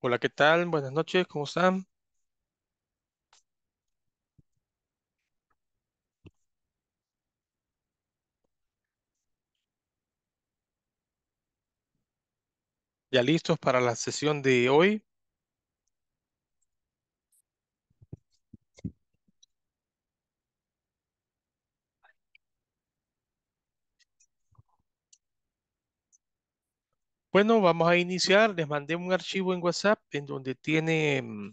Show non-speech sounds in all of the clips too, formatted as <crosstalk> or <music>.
Hola, ¿qué tal? Buenas noches, ¿cómo están? ¿Ya listos para la sesión de hoy? Bueno, vamos a iniciar. Les mandé un archivo en WhatsApp en donde tiene, mm,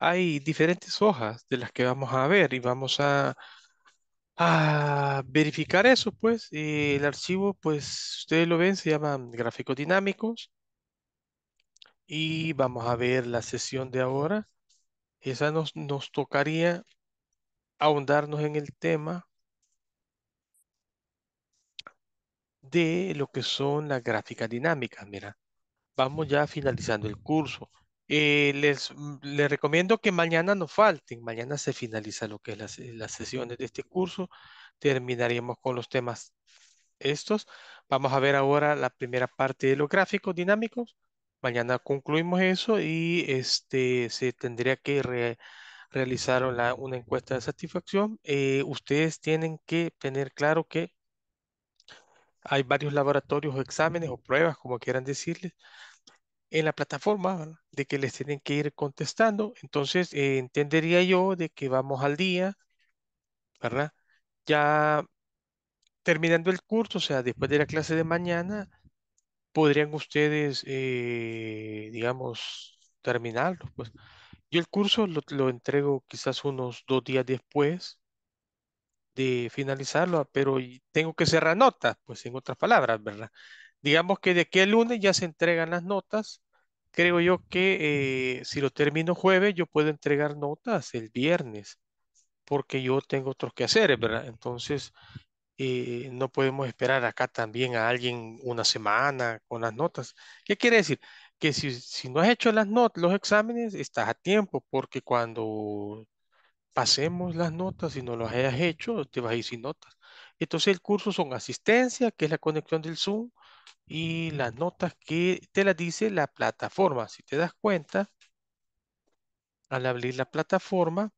hay diferentes hojas de las que vamos a ver y vamos a, verificar eso, pues. Eh, el archivo, pues, ustedes lo ven, se llama gráficos dinámicos. Y vamos a ver la sesión de ahora. Esa nos, nos tocaría ahondarnos en el tema de lo que son las gráficas dinámicas. Mira, vamos ya finalizando el curso. Eh, les, mm, les, recomiendo que mañana no falten. Mañana se finaliza lo que es las, eh, sesiones de este curso. Terminaríamos con los temas estos. Vamos a ver ahora la primera parte de los gráficos dinámicos. Mañana concluimos eso y este, se tendría que realizar una, encuesta de satisfacción. Eh, ustedes tienen que tener claro que hay varios laboratorios o exámenes o pruebas, como quieran decirles, en la plataforma de que les tienen que ir contestando. Entonces, eh, entendería yo de que vamos al día, ¿verdad? Ya terminando el curso, o sea, después de la clase de mañana, podrían ustedes, eh, digamos, terminarlo. Pues yo el curso lo entrego quizás unos dos días después de finalizarlo, pero tengo que cerrar notas, pues en otras palabras, ¿verdad? Digamos que de que el lunes ya se entregan las notas. Creo yo que eh, si lo termino jueves, yo puedo entregar notas el viernes, porque yo tengo otros que hacer, ¿verdad? Entonces, eh, no podemos esperar acá también a alguien una semana con las notas. ¿Qué quiere decir? Que si, si no has hecho las notas, los exámenes, estás a tiempo, porque cuando hacemos las notas, si no las hayas hecho, te vas a ir sin notas. Entonces el curso son asistencia, que es la conexión del Zoom, y las notas que te las dice la plataforma. Si te das cuenta, al abrir la plataforma,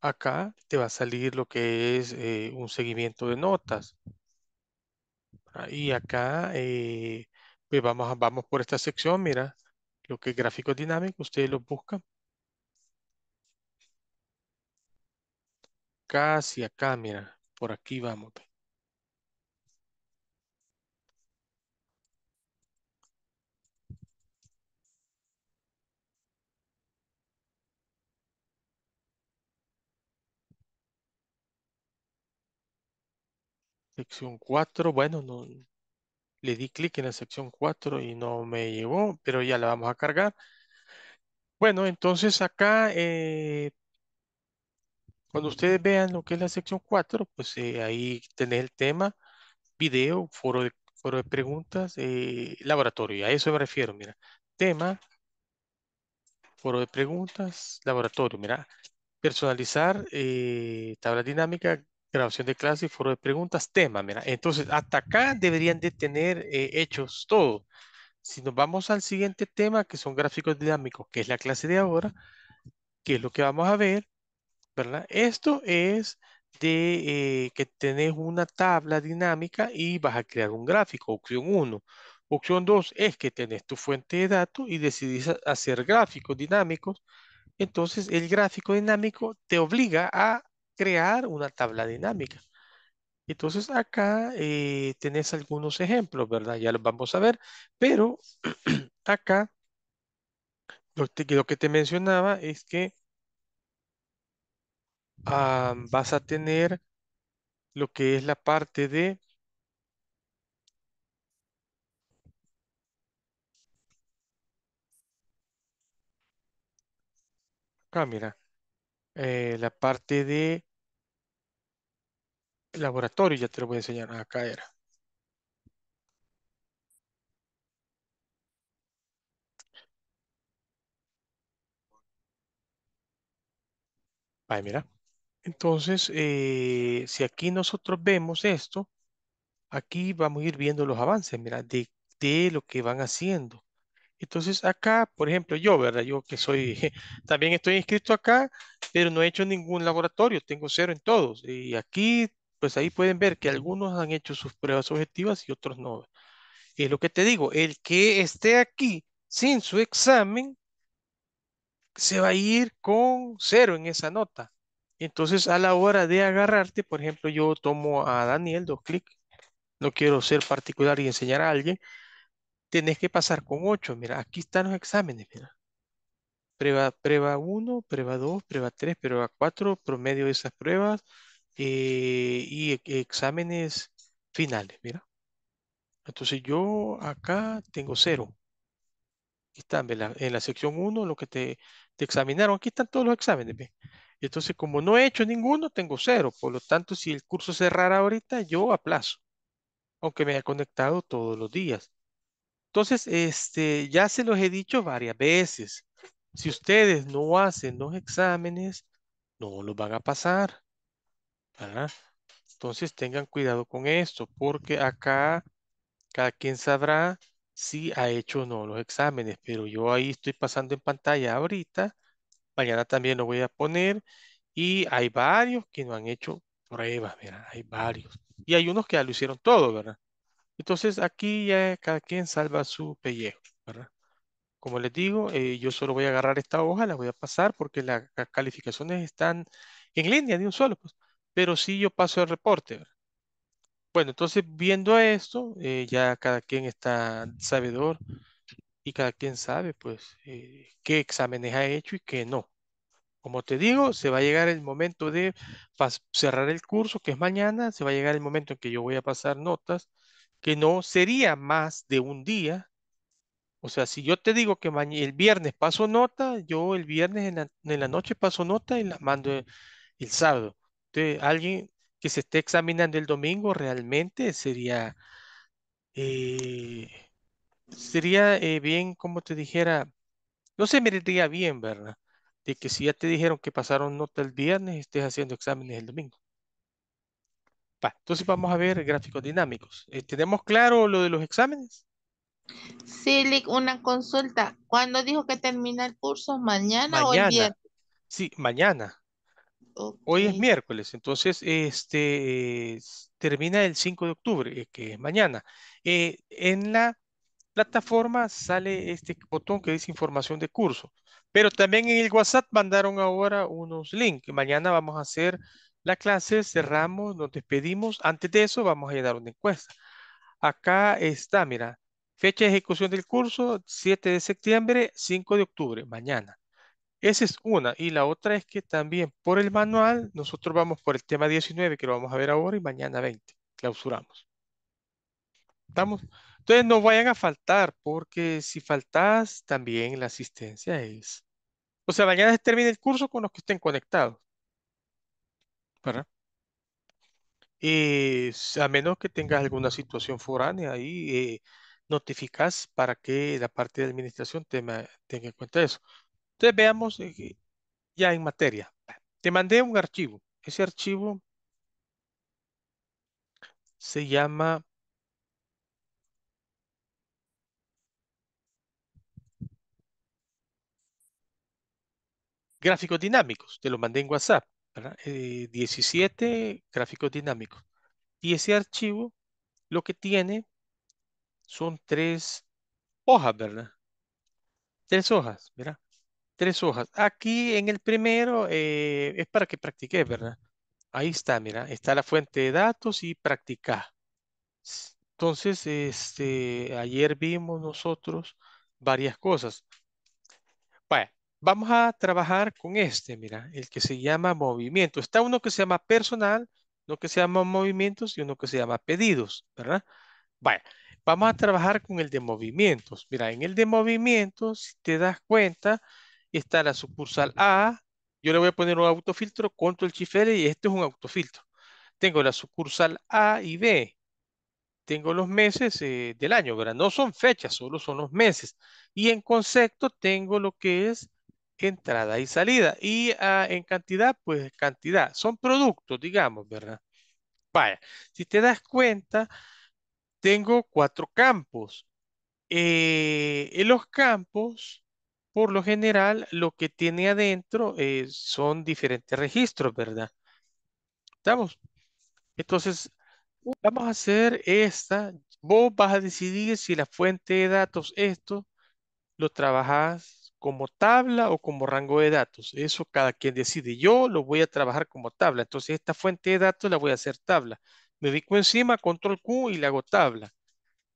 acá te va a salir lo que es eh, un seguimiento de notas. Ah, y acá eh, pues vamos, vamos por esta sección, mira, lo que es gráfico dinámico, ustedes lo buscan casi acá, mira, por aquí vamos. Sección 4, bueno, no, le di clic en la sección 4 y no me llegó, pero ya la vamos a cargar. Bueno, entonces acá eh, cuando ustedes vean lo que es la sección 4, pues eh, ahí tenés el tema, video, foro de, foro de preguntas, eh, laboratorio. A eso me refiero, mira. Tema, foro de preguntas, laboratorio, mira. Personalizar, eh, tabla dinámica, grabación de clase, foro de preguntas, tema, mira. Entonces, hasta acá deberían de tener eh, hechos todo. Si nos vamos al siguiente tema, que son gráficos dinámicos, que es la clase de ahora, que es lo que vamos a ver, esto es de eh, que tenés una tabla dinámica y vas a crear un gráfico, opción 1. Opción 2 es que tenés tu fuente de datos y decidís hacer gráficos dinámicos. Entonces, el gráfico dinámico te obliga a crear una tabla dinámica. Entonces, acá eh, tenés algunos ejemplos, ¿verdad? Ya los vamos a ver, pero <clears throat> acá lo, lo que te mencionaba es que Ah, vas a tener lo que es la parte de acá mira eh, la parte de laboratorio ya te lo voy a enseñar acá era Ahí, mira. Entonces, eh, si aquí nosotros vemos esto, aquí vamos a ir viendo los avances, mira, de, lo que van haciendo. Entonces acá, por ejemplo, yo, ¿verdad? Yo que soy, <laughs> también estoy inscrito acá, pero no he hecho ningún laboratorio, tengo cero en todos. Y aquí, pues ahí pueden ver que algunos han hecho sus pruebas objetivas y otros no. Es lo que te digo, el que esté aquí sin su examen, se va a ir con cero en esa nota. Entonces, a la hora de agarrarte, por ejemplo, yo tomo a Daniel, dos clics, no quiero ser particular y enseñar a alguien, tenés que pasar con ocho. Mira, aquí están los exámenes, mira. Prueba, prueba 1, prueba 2, prueba tres, prueba 4, promedio de esas pruebas eh, y exámenes finales, mira. Entonces yo acá tengo cero. Aquí están, en la, la sección 1, lo que te, examinaron. Aquí están todos los exámenes, entonces, como no he hecho ninguno, tengo cero. Por lo tanto, si el curso cerrara ahorita, yo aplazo. Aunque me haya conectado todos los días. Entonces, este, ya se los he dicho varias veces. Si ustedes no hacen los exámenes, no los van a pasar. Entonces, tengan cuidado con esto, porque acá cada quien sabrá si ha hecho o no los exámenes. Pero yo ahí estoy pasando en pantalla ahorita Mañana también lo voy a poner. Y hay varios que no han hecho pruebas, mira, hay varios. Y hay unos que ya lo hicieron todo, ¿verdad? Entonces aquí ya cada quien salva su pellejo, ¿verdad? Como les digo, eh, yo solo voy a agarrar esta hoja, la voy a pasar porque las calificaciones están en línea de un solo, pues. Pero sí yo paso el reporte, ¿verdad? Bueno, entonces viendo esto, eh, ya cada quien está sabedor y cada quien sabe pues eh, qué exámenes ha hecho y qué no. Como te digo, se va a llegar el momento de cerrar el curso, que es mañana, se va a llegar el momento en que yo voy a pasar notas, que no sería más de un día. O sea, si yo te digo que el viernes paso nota, yo el viernes en la, noche paso nota y las mando eh, el, sábado. Entonces, alguien que se esté examinando el domingo realmente sería... Eh, sería eh, bien como te dijera, no se diría bien, ¿verdad? De que si ya te dijeron que pasaron nota el viernes, estés haciendo exámenes el domingo. entonces vamos a ver gráficos dinámicos. Eh, ¿Tenemos claro lo de los exámenes? Sí, Lick, una consulta. ¿Cuándo dijo que termina el curso? ¿Mañana, o el viernes? Sí, mañana. Hoy es miércoles, entonces este, termina el 5 de octubre, eh, que es mañana. en la plataforma sale este botón que dice información de curso. Pero también en el WhatsApp mandaron ahora unos links. Mañana vamos a hacer la clase, cerramos, nos despedimos. Antes de eso vamos a llenar una encuesta. Acá está, mira, fecha de ejecución del curso, 7 de septiembre, 5 de octubre, mañana. Esa es una. Y la otra es que también por el manual, nosotros vamos por el tema 19, que lo vamos a ver ahora, y mañana 20. Clausuramos. Estamos. Entonces no vayan a faltar, porque si faltas, también la asistencia es. O sea, mañana se termina el curso con los que estén conectados. ¿Verdad? Y eh, a menos que tengas alguna situación foránea ahí, eh, notificas para que la parte de administración tenga, tenga en cuenta eso. Entonces veamos eh, ya en materia. Te mandé un archivo. Ese archivo se llama gráficos dinámicos, te lo mandé en WhatsApp, 17 eh, gráficos dinámicos. Y ese archivo lo que tiene son tres hojas, ¿verdad? Tres hojas, mira Tres hojas. Aquí en el primero eh, es para que practiques, ¿verdad? Ahí está, mira, está la fuente de datos y practica. Entonces, este, ayer vimos nosotros varias cosas. Bueno, Vamos a trabajar con este, mira, el que se llama movimiento. Está uno que se llama personal, uno que se llama movimientos y uno que se llama pedidos, ¿verdad? Vaya, vamos a trabajar con el de movimientos. Mira, en el de movimientos, si te das cuenta, está la sucursal A. Yo le voy a poner un autofiltro, control el y este es un autofiltro. Tengo la sucursal A y B tengo los meses eh, del año, ¿verdad? No son fechas, solo son los meses. Y en concepto tengo lo que es entrada y salida. Y ah, en cantidad, pues cantidad. Son productos, digamos, ¿verdad? Vaya, si te das cuenta, tengo cuatro campos. Eh, en los campos, por lo general, lo que tiene adentro eh, son diferentes registros, ¿verdad? ¿Estamos? Entonces, vamos a hacer esta. Vos vas a decidir si la fuente de datos, esto, lo trabajas como tabla o como rango de datos. Eso cada quien decide. Yo lo voy a trabajar como tabla. Entonces esta fuente de datos la voy a hacer tabla. Me ubico encima, control Q y le hago tabla.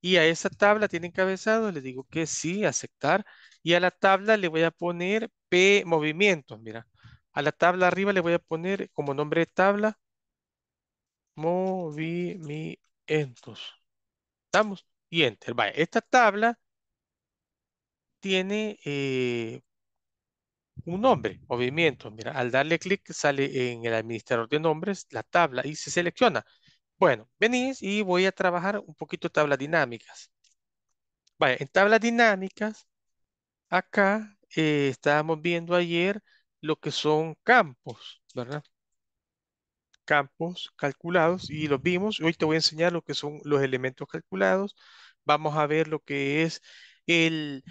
Y a esa tabla tiene encabezado, le digo que sí, aceptar. Y a la tabla le voy a poner P movimientos, mira. A la tabla arriba le voy a poner como nombre de tabla movimientos. ¿Estamos? Y enter. esta tabla tiene eh, un nombre, movimiento. Mira, al darle clic sale en el administrador de nombres la tabla y se selecciona. Bueno, venís y voy a trabajar un poquito tablas dinámicas. Vaya, en tablas dinámicas, acá eh, estábamos viendo ayer lo que son campos, ¿verdad? Campos calculados y los vimos. Hoy te voy a enseñar lo que son los elementos calculados. Vamos a ver lo que es el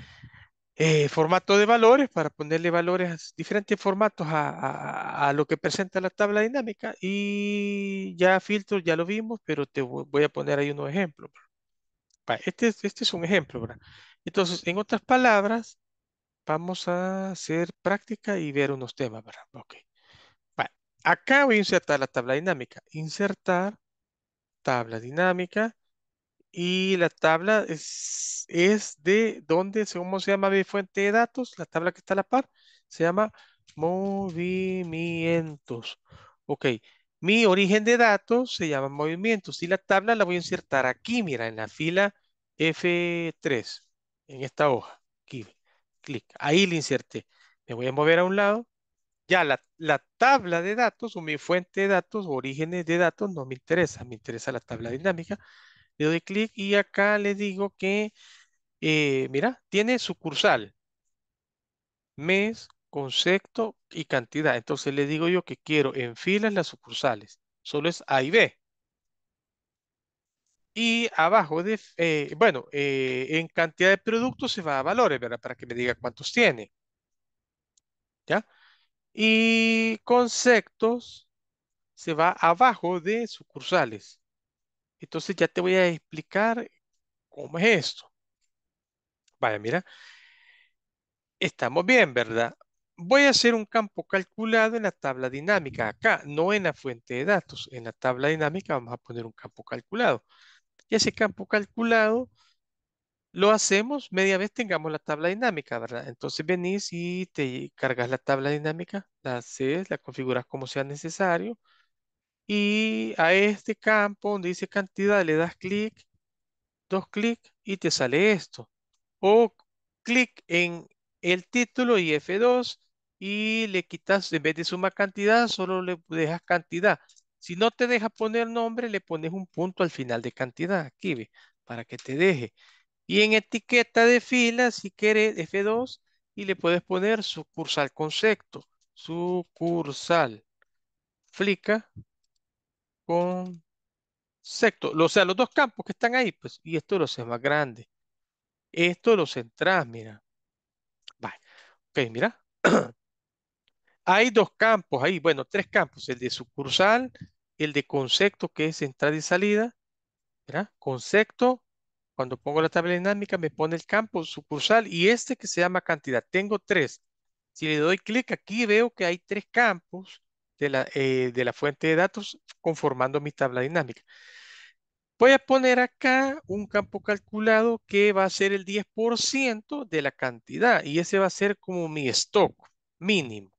eh, formato de valores para ponerle valores, diferentes formatos a, lo que presenta la tabla dinámica y ya filtro, ya lo vimos, pero te voy a poner ahí unos ejemplos. Pues. Este, este es un ejemplo, Entonces, en otras palabras, vamos a hacer práctica y ver unos temas, Ok. Acá voy a insertar la tabla dinámica. Insertar tabla dinámica y la tabla es, de donde, según se llama mi fuente de datos, la tabla que está a la par, se llama movimientos. Ok, mi origen de datos se llama movimientos y la tabla la voy a insertar aquí, mira, en la fila F3, en esta hoja, aquí, clic, ahí la inserté. Me voy a mover a un lado. Ya la, la tabla de datos o mi fuente de datos, orígenes de datos, no me interesa, me interesa la tabla dinámica le doy clic y acá le digo que, eh, mira, tiene sucursal, mes, concepto y cantidad. Entonces le digo yo que quiero en filas las sucursales. Solo es A y B. Y abajo de, eh, bueno, eh, en cantidad de productos se va a valores, ¿verdad? Para que me diga cuántos tiene. ¿Ya? Y conceptos se va abajo de sucursales. Entonces ya te voy a explicar cómo es esto. Vaya, mira. Estamos bien, ¿verdad? Voy a hacer un campo calculado en la tabla dinámica. Acá, no en la fuente de datos. En la tabla dinámica vamos a poner un campo calculado. Y ese campo calculado lo hacemos media vez tengamos la tabla dinámica, ¿verdad? Entonces venís y te cargas la tabla dinámica, la haces, la configuras como sea necesario y a este campo donde dice cantidad le das clic, dos clic y te sale esto. O clic en el título y F2 y le quitas, en vez de suma cantidad, solo le dejas cantidad. Si no te deja poner nombre, le pones un punto al final de cantidad, aquí ve, para que te deje. Y en etiqueta de fila, si quieres, F2, y le puedes poner sucursal concepto, sucursal. Flica con O sea, los dos campos que están ahí, pues, y esto lo se más grande. Esto lo centrás, mira. Vale. Ok, mira. <clears throat> Hay dos campos ahí, bueno, tres campos, el de sucursal, el de concepto, que es entrada y salida, ¿verdad? concepto, cuando pongo la tabla dinámica me pone el campo sucursal y este que se llama cantidad. Tengo tres. Si le doy clic aquí veo que hay tres campos de la, eh, de la fuente de datos conformando mi tabla dinámica. Voy a poner acá un campo calculado que va a ser el 10% de la cantidad y ese va a ser como mi stock mínimo.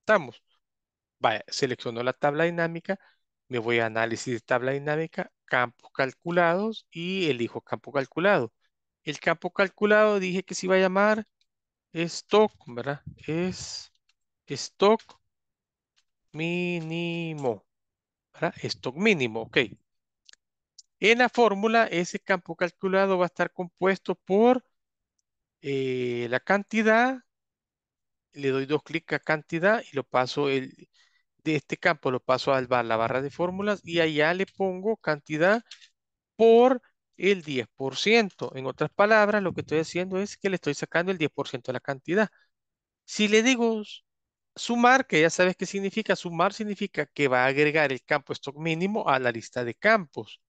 ¿Estamos? Vaya, selecciono la tabla dinámica, me voy a análisis de tabla dinámica, campos calculados y elijo campo calculado. El campo calculado dije que se iba a llamar stock, ¿verdad? Es stock mínimo. para Stock mínimo, ok. En la fórmula, ese campo calculado va a estar compuesto por eh, la cantidad. Le doy dos clics a cantidad y lo paso el, de este campo, lo paso a la barra de fórmulas y allá le pongo cantidad por el 10%. En otras palabras, lo que estoy haciendo es que le estoy sacando el 10% de la cantidad. Si le digo Sumar, que ya sabes qué significa, sumar significa que va a agregar el campo stock mínimo a la lista de campos.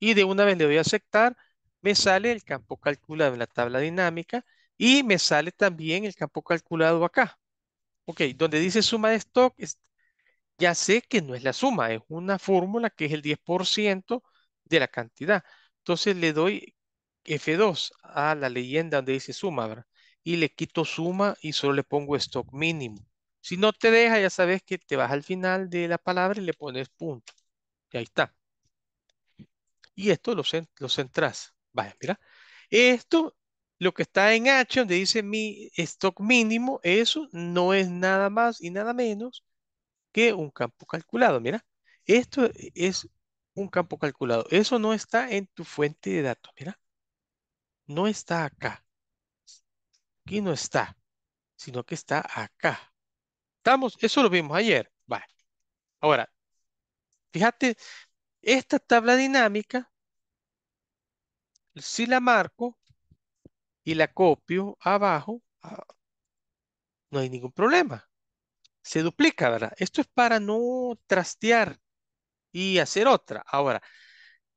Y de una vez le doy a aceptar, me sale el campo calculado en la tabla dinámica y me sale también el campo calculado acá. Ok, donde dice suma de stock, ya sé que no es la suma, es una fórmula que es el 10% de la cantidad. Entonces le doy F2 a la leyenda donde dice suma, Y le quito suma y solo le pongo stock mínimo. Si no te deja, ya sabes que te vas al final de la palabra y le pones punto. Y ahí está. Y esto lo, lo centras. Vaya, mira. Esto, lo que está en H, donde dice mi stock mínimo, eso no es nada más y nada menos que un campo calculado. Mira, esto e-, es un campo calculado. Eso no está en tu fuente de datos. Mira, no está acá. Aquí no está, sino que está acá. ¿Estamos? Eso lo vimos ayer. Vale. Ahora, fíjate, esta tabla dinámica, si la marco y la copio abajo, ah, no hay ningún problema. Se duplica, ¿verdad? Esto es para no trastear y hacer otra. Ahora,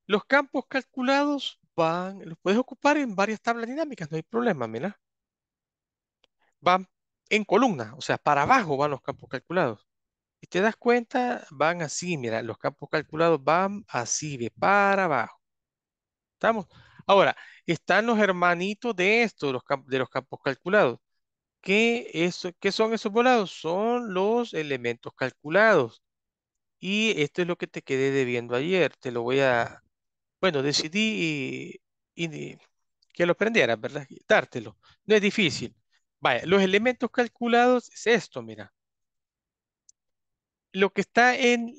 los campos calculados van, los puedes ocupar en varias tablas dinámicas, no hay problema, mira. Van en columna, o sea, para abajo van los campos calculados. Y te das cuenta, van así, mira, los campos calculados van así, de para abajo. ¿Estamos? Ahora, están los hermanitos de esto los de los campos calculados. ¿Qué, son esos volados? Son los elementos calculados. Y esto es lo que te quedé debiendo ayer. Te lo voy a... Bueno, decidí y, que lo aprendieras, ¿verdad? Dártelo. No es difícil. Vaya, los elementos calculados es esto, mira. Lo que está en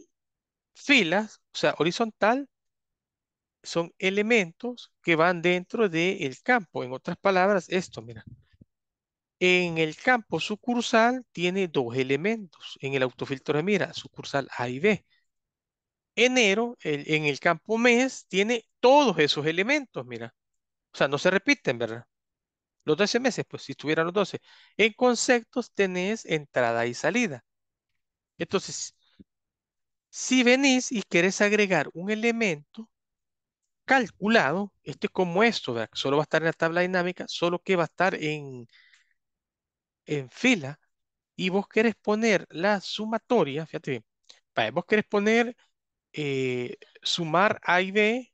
filas, o sea, horizontal, son elementos que van dentro del campo. En otras palabras, esto, mira. En el campo sucursal tiene dos elementos. En el autofiltro mira, sucursal A y B. Enero, en el campo mes, tiene todos esos elementos, mira. O sea, no se repiten, ¿verdad? Los 12 meses, pues si estuvieran los 12. En conceptos tenés entrada y salida. Entonces, si venís y querés agregar un elemento calculado, este como esto, solo va a estar en la tabla dinámica, solo que va a estar en, en fila, y vos querés poner la sumatoria, fíjate bien, vos querés poner eh, sumar A y B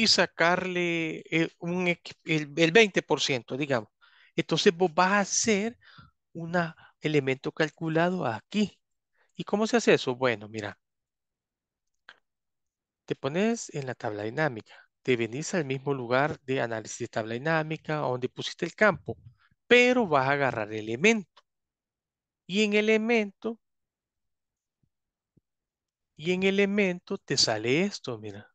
y sacarle eh, el, 20%, digamos. Entonces vos vas a hacer un elemento calculado aquí. ¿Y cómo se hace eso? Bueno, mira. Te pones en la tabla dinámica. Te venís al mismo lugar de análisis de tabla dinámica donde pusiste el campo. Pero vas a agarrar elemento. Y en elemento. Y en elemento te sale esto, mira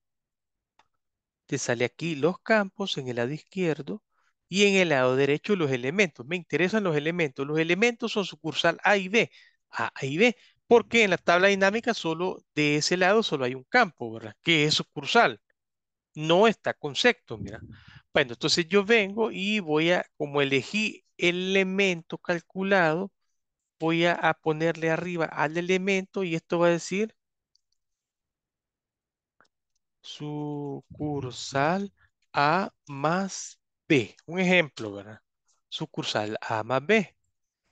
te sale aquí los campos en el lado izquierdo y en el lado derecho los elementos. Me interesan los elementos. Los elementos son sucursal A y B. A, y B. Porque en la tabla dinámica solo de ese lado solo hay un campo, ¿verdad? Que es sucursal. No está concepto, mira. Bueno, entonces yo vengo y voy a, como elegí elemento calculado, voy a ponerle arriba al elemento y esto va a decir sucursal A más B. Un ejemplo, ¿verdad? Sucursal A más B.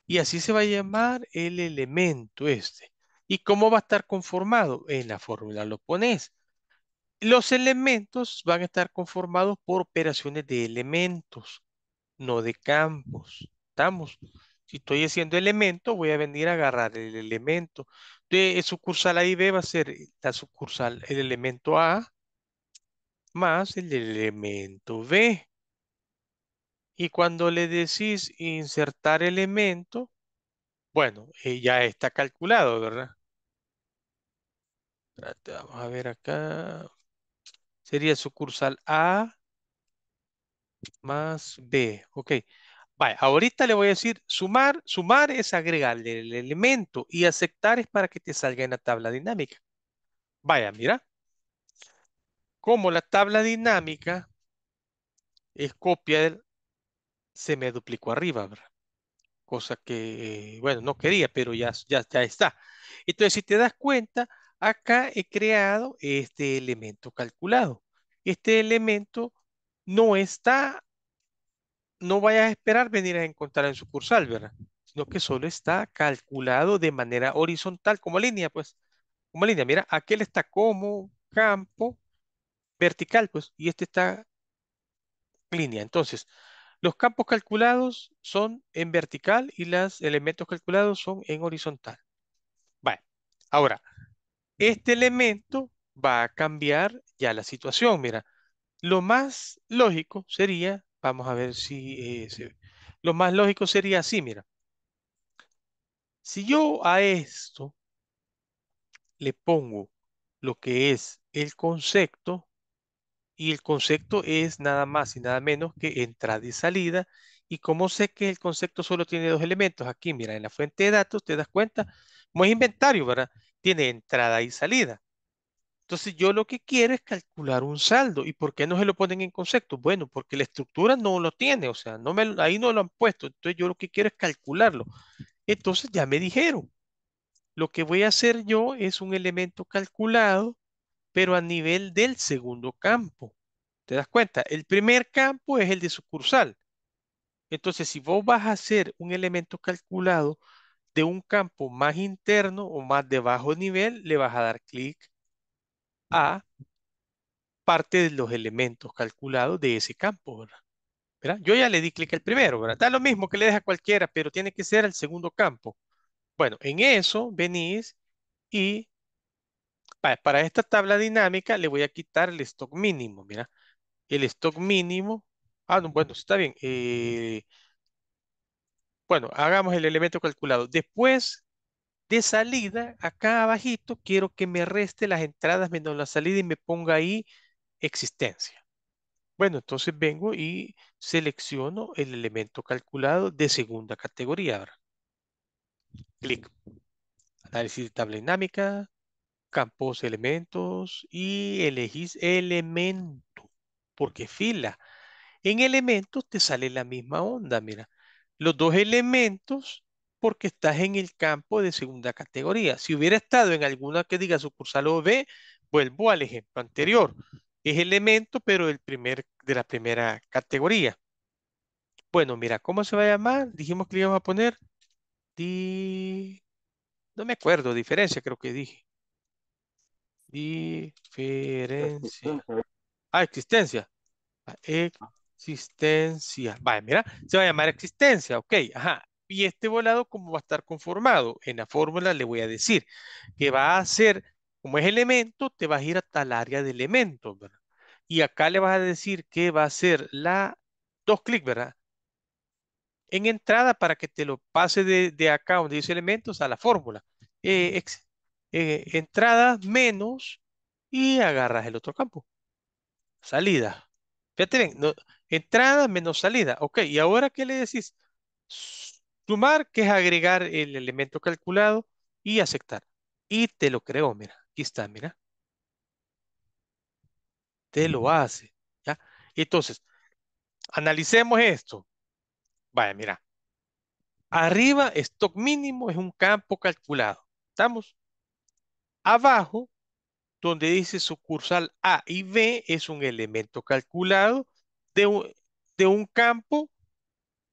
Y así se va a llamar el elemento este. ¿Y cómo va a estar conformado? En la fórmula lo pones. Los elementos van a estar conformados por operaciones de elementos, no de campos. ¿Estamos? Si estoy haciendo elemento, voy a venir a agarrar el elemento. De sucursal A y B va a ser la sucursal, el elemento A más el elemento B. Y cuando le decís insertar elemento, bueno, eh, ya está calculado, ¿verdad? vamos a ver acá. Sería sucursal A más B. Ok. vaya ahorita le voy a decir sumar. Sumar es agregarle el elemento y aceptar es para que te salga en la tabla dinámica. Vaya, mira como la tabla dinámica es copia se me duplicó arriba, ¿verdad? Cosa que, bueno, no quería, pero ya, ya, ya está. Entonces, si te das cuenta, acá he creado este elemento calculado. Este elemento no está, no vayas a esperar venir a encontrar en sucursal, ¿verdad? Sino que solo está calculado de manera horizontal como línea, pues. Como línea, mira, aquel está como campo, vertical, pues, y este está línea. Entonces, los campos calculados son en vertical y los elementos calculados son en horizontal. Vale. Ahora, este elemento va a cambiar ya la situación. Mira, lo más lógico sería, vamos a ver si, eh, lo más lógico sería así, mira. Si yo a esto le pongo lo que es el concepto, y el concepto es nada más y nada menos que entrada y salida. ¿Y cómo sé que el concepto solo tiene dos elementos? Aquí, mira, en la fuente de datos te das cuenta, no es inventario, ¿verdad? Tiene entrada y salida. Entonces yo lo que quiero es calcular un saldo. ¿Y por qué no se lo ponen en concepto? Bueno, porque la estructura no lo tiene, o sea, no me, ahí no lo han puesto. Entonces yo lo que quiero es calcularlo. Entonces ya me dijeron. Lo que voy a hacer yo es un elemento calculado pero a nivel del segundo campo. ¿Te das cuenta? El primer campo es el de sucursal. Entonces, si vos vas a hacer un elemento calculado de un campo más interno o más de bajo nivel, le vas a dar clic a parte de los elementos calculados de ese campo, ¿verdad? Yo ya le di clic al primero, ¿verdad? Da lo mismo que le deja cualquiera, pero tiene que ser el segundo campo. Bueno, en eso venís y para, esta tabla dinámica le voy a quitar el stock mínimo, mira. El stock mínimo, ah, no, bueno, está bien. Eh, bueno, hagamos el elemento calculado. Después de salida, acá abajito, quiero que me reste las entradas menos la salida y me ponga ahí existencia. Bueno, entonces vengo y selecciono el elemento calculado de segunda categoría. Clic. Análisis de tabla dinámica campos elementos y elegís elemento, porque fila. En elementos te sale la misma onda, mira. Los dos elementos porque estás en el campo de segunda categoría. Si hubiera estado en alguna que diga sucursal OB, vuelvo al ejemplo anterior. Es elemento, pero el primer, de la primera categoría. Bueno, mira, ¿cómo se va a llamar? Dijimos que íbamos a poner... Di... No me acuerdo, diferencia creo que dije. Diferencia. Ah, existencia. Ah, existencia. Vale, mira, se va a llamar existencia, ok, ajá. Y este volado, ¿cómo va a estar conformado? En la fórmula le voy a decir que va a ser, como es elemento, te vas a ir hasta el área de elementos, Y acá le vas a decir que va a ser la, dos clic, ¿verdad? En entrada para que te lo pase de, acá donde dice elementos a la fórmula. Eh, eh, entrada entradas menos y agarras el otro campo. Salida. Fíjate bien, entrada menos salida. Ok, ¿y ahora qué le decís? Sumar, que es agregar el elemento calculado y aceptar. Y te lo creo, mira. Aquí está, mira. Te lo mm. hace. ¿ya? Entonces, analicemos esto. Vaya, mira. Arriba, stock mínimo es un campo calculado. ¿Estamos? Abajo, donde dice sucursal A y B, es un elemento calculado de un, de un campo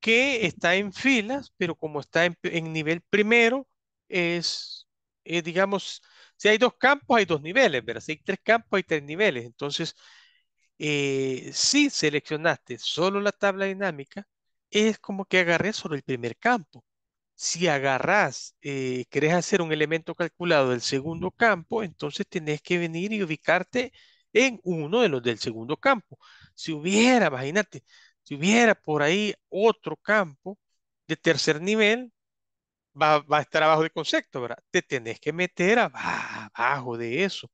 que está en filas, pero como está en, nivel primero, es, eh, digamos, si hay dos campos, hay dos niveles, ¿verdad? Si hay tres campos, hay tres niveles. Entonces, eh, si seleccionaste solo la tabla dinámica, es como que agarré solo el primer campo si agarrás, eh, querés hacer un elemento calculado del segundo campo, entonces tenés que venir y ubicarte en uno de los del segundo campo. Si hubiera, imagínate, si hubiera por ahí otro campo de tercer nivel, va, a estar abajo de concepto, ¿verdad? Te tenés que meter abajo de eso,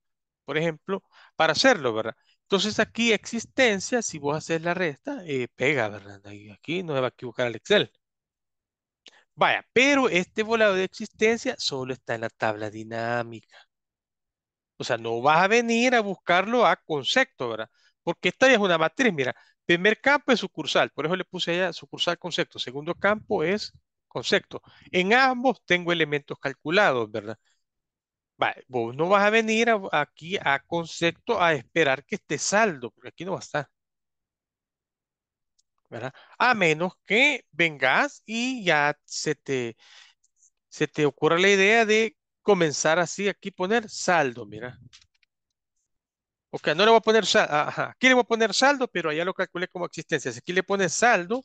por ejemplo, para hacerlo, ¿verdad? Entonces aquí existencia, si vos haces la resta, eh, pega, ¿verdad? Aquí no va a equivocar el Excel. Vaya, pero este volado de existencia solo está en la tabla dinámica. O sea, no vas a venir a buscarlo a concepto, ¿verdad? Porque esta ya es una matriz, mira. Primer campo es sucursal, por eso le puse allá sucursal concepto. Segundo campo es concepto. En ambos tengo elementos calculados, ¿verdad? vos no vas a venir aquí a concepto a esperar que esté saldo, porque aquí no va a estar. A menos que vengas y ya se te, se te ocurra la idea de comenzar así, aquí poner saldo, mira. Ok, no le voy a poner saldo, aquí le voy a poner saldo, pero allá lo calculé como existencia. Si aquí le pones saldo,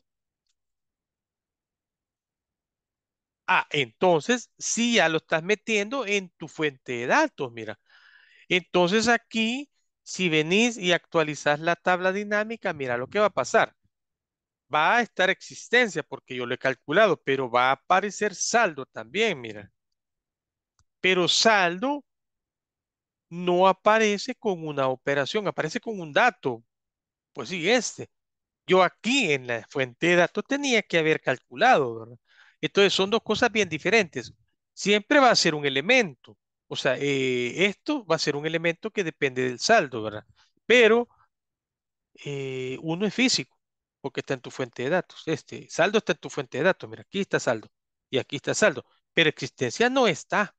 ah, entonces si ya lo estás metiendo en tu fuente de datos, mira. Entonces aquí, si venís y actualizas la tabla dinámica, mira lo que va a pasar va a estar existencia porque yo lo he calculado, pero va a aparecer saldo también, mira. Pero saldo no aparece con una operación, aparece con un dato. Pues sí, este. Yo aquí en la fuente de datos tenía que haber calculado, ¿verdad? Entonces son dos cosas bien diferentes. Siempre va a ser un elemento. O sea, eh, esto va a ser un elemento que depende del saldo, ¿verdad? Pero eh, uno es físico porque está en tu fuente de datos. Este saldo está en tu fuente de datos. Mira, aquí está saldo y aquí está saldo. Pero existencia no está,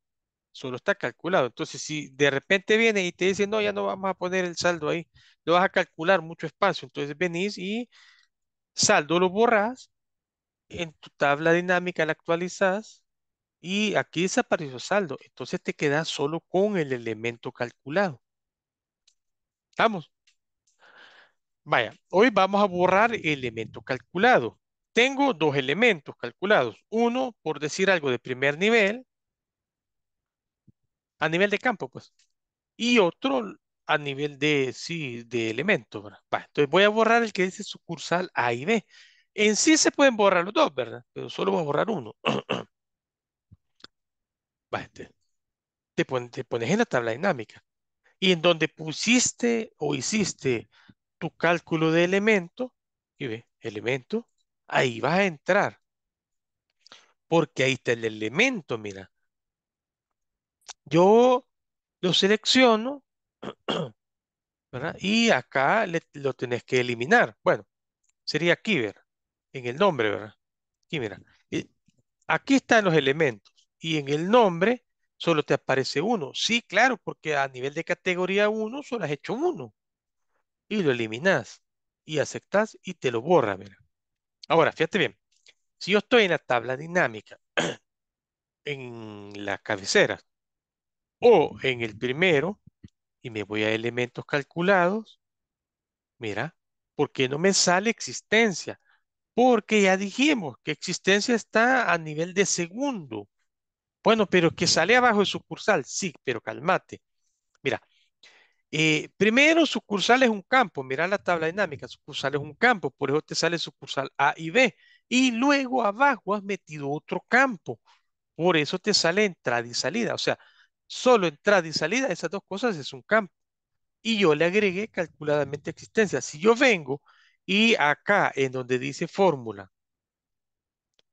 solo está calculado. Entonces, si de repente viene y te dice no, ya no vamos a poner el saldo ahí, lo vas a calcular mucho espacio. Entonces venís y saldo lo borras, en tu tabla dinámica la actualizas y aquí desapareció saldo. Entonces te quedas solo con el elemento calculado. Vamos. Vaya, hoy vamos a borrar elemento calculado. Tengo dos elementos calculados. Uno, por decir algo, de primer nivel, a nivel de campo, pues. Y otro a nivel de, sí, de elemento, ¿verdad? entonces voy a borrar el que dice sucursal A y B. En sí se pueden borrar los dos, ¿verdad? Pero solo voy a borrar uno. <clears throat> Va, este, te, te pones en la tabla dinámica y en donde pusiste o hiciste tu cálculo de elementos, y ve, elemento, ahí vas a entrar. Porque ahí está el elemento, mira. Yo lo selecciono, <clears throat> ¿verdad? Y acá lo tenés que eliminar. Bueno, sería aquí, ¿verdad? En el nombre, ¿verdad? Aquí, mira. Aquí están los elementos. Y en el nombre solo te aparece uno. Sí, claro, porque a nivel de categoría 1 solo has hecho uno y lo eliminás y aceptás y te lo borra. Mira. Ahora, fíjate bien, si yo estoy en la tabla dinámica, <clears throat> en la cabecera o en el primero y me voy a elementos calculados, mira, ¿por qué no me sale existencia? Porque ya dijimos que existencia está a nivel de segundo. Bueno, pero que sale abajo de sucursal, sí, pero calmate. Mira, eh, primero, sucursal es un campo. Mira la tabla dinámica. Sucursal es un campo. Por eso te sale sucursal A y B. Y luego abajo has metido otro campo. Por eso te sale entrada y salida. O sea, solo entrada y salida, esas dos cosas es un campo. Y yo le agregué calculadamente existencia. Si yo vengo y acá en donde dice fórmula,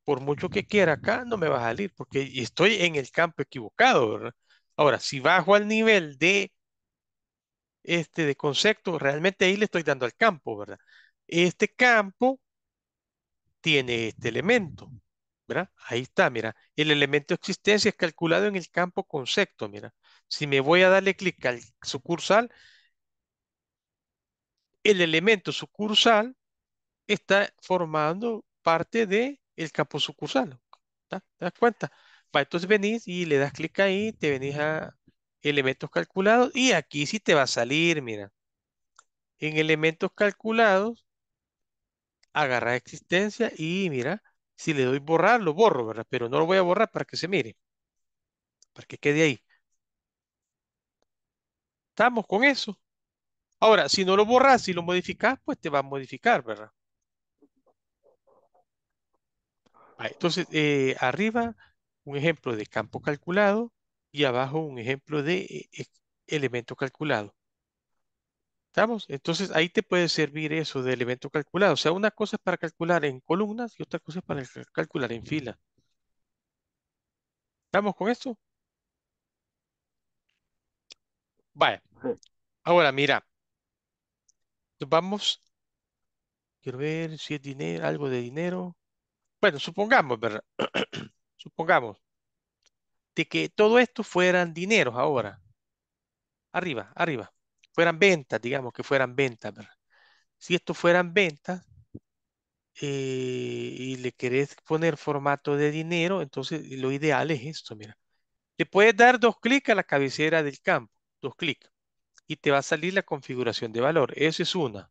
por mucho que quiera acá, no me va a salir porque estoy en el campo equivocado, ¿verdad? Ahora, si bajo al nivel de este, de concepto, realmente ahí le estoy dando al campo, ¿verdad? Este campo tiene este elemento, ¿verdad? Ahí está, mira. El elemento existencia es calculado en el campo concepto, mira. Si me voy a darle clic al sucursal, el elemento sucursal está formando parte del el campo sucursal. ¿Te das cuenta? entonces venís y le das clic ahí, te venís a, elementos calculados y aquí sí te va a salir, mira. En elementos calculados, agarra existencia y mira, si le doy borrar, lo borro, ¿verdad? Pero no lo voy a borrar para que se mire, para que quede ahí. Estamos con eso. Ahora, si no lo borras, y lo modificas, pues te va a modificar, ¿verdad? Ah, entonces, eh, arriba, un ejemplo de campo calculado abajo un ejemplo de eh, e, elemento calculado. ¿Estamos? Entonces ahí te puede servir eso de elemento calculado. O sea, una cosa es para calcular en columnas y otra cosa es para calcular en fila ¿Estamos con esto? Vaya. Ahora, mira. Vamos. Quiero ver si es dinero, algo de dinero. Bueno, supongamos, ¿verdad? <clears throat> supongamos que todo esto fueran dineros ahora. Arriba, arriba. Fueran ventas, digamos que fueran ventas, Si esto fueran ventas eh, y le querés poner formato de dinero, entonces lo ideal es esto, mira. Le puedes dar dos clics a la cabecera del campo, dos clics, y te va a salir la configuración de valor. Eso es una.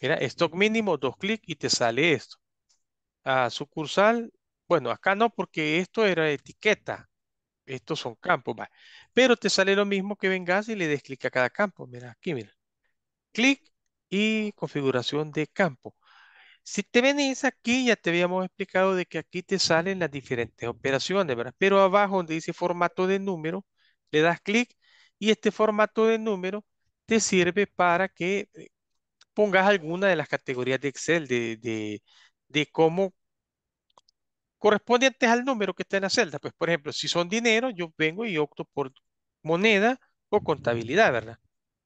Mira, stock mínimo, dos clics y te sale esto. A sucursal, bueno, acá no porque esto era etiqueta estos son campos, Pero te sale lo mismo que vengas y le des clic a cada campo. Mira, aquí, mira. Clic y configuración de campo. Si te venís aquí, ya te habíamos explicado de que aquí te salen las diferentes operaciones, Pero abajo donde dice formato de número, le das clic y este formato de número te sirve para que eh, pongas alguna de las categorías de Excel, de, de, de cómo correspondientes al número que está en la celda. Pues, por ejemplo, si son dinero, yo vengo y opto por moneda o contabilidad, ¿verdad?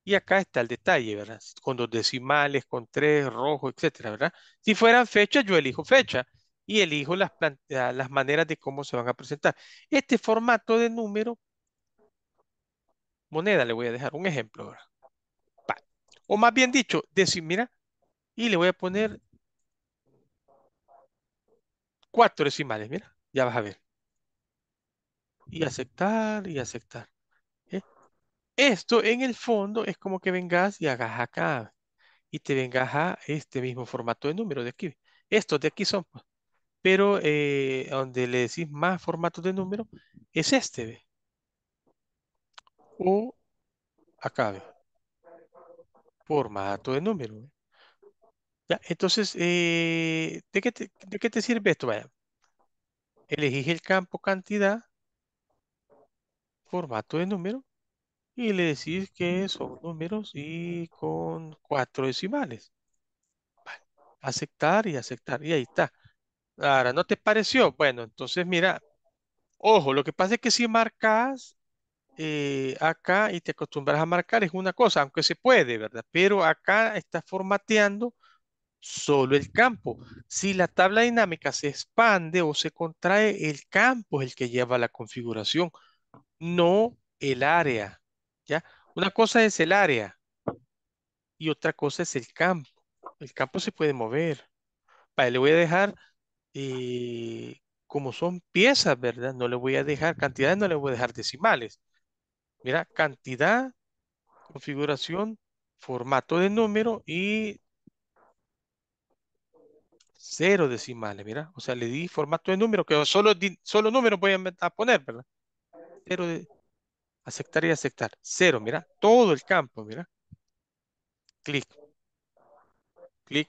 Y acá está el detalle, ¿verdad? Con dos decimales, con tres, rojo, etcétera, ¿verdad? Si fueran fechas, yo elijo fecha y elijo las, eh, las maneras de cómo se van a presentar. Este formato de número, moneda, le voy a dejar un ejemplo, ¿verdad? O más bien dicho, decir, mira, y le voy a poner cuatro decimales, mira, ya vas a ver. Y aceptar y aceptar. ¿eh? Esto en el fondo es como que vengas y hagas acá y te vengas a este mismo formato de número de aquí. Estos de aquí son, pues. pero eh, donde le decís más formato de número es este. O acá, formato de número entonces, eh, ¿de qué te, sirve esto? Vaya, elegís el campo cantidad, formato de número, y le decís que son números y con cuatro decimales. Aceptar y aceptar, y ahí está. Ahora, ¿no te pareció? Bueno, entonces mira, ojo, lo que pasa es que si marcas eh, acá y te acostumbras a marcar es una cosa, aunque se puede, ¿verdad? Pero acá estás formateando solo el campo. Si la tabla dinámica se expande o se contrae, el campo es el que lleva la configuración, no el área. ¿ya? Una cosa es el área y otra cosa es el campo. El campo se puede mover. Vale, le voy a dejar, eh, como son piezas, ¿verdad? No le voy a dejar cantidades, no le voy a dejar decimales. Mira, cantidad, configuración, formato de número y Cero decimales, mira. O sea, le di formato de número, que solo, solo números voy a poner, ¿verdad? Cero de, aceptar y aceptar. Cero, mira. Todo el campo, mira. Clic. Clic.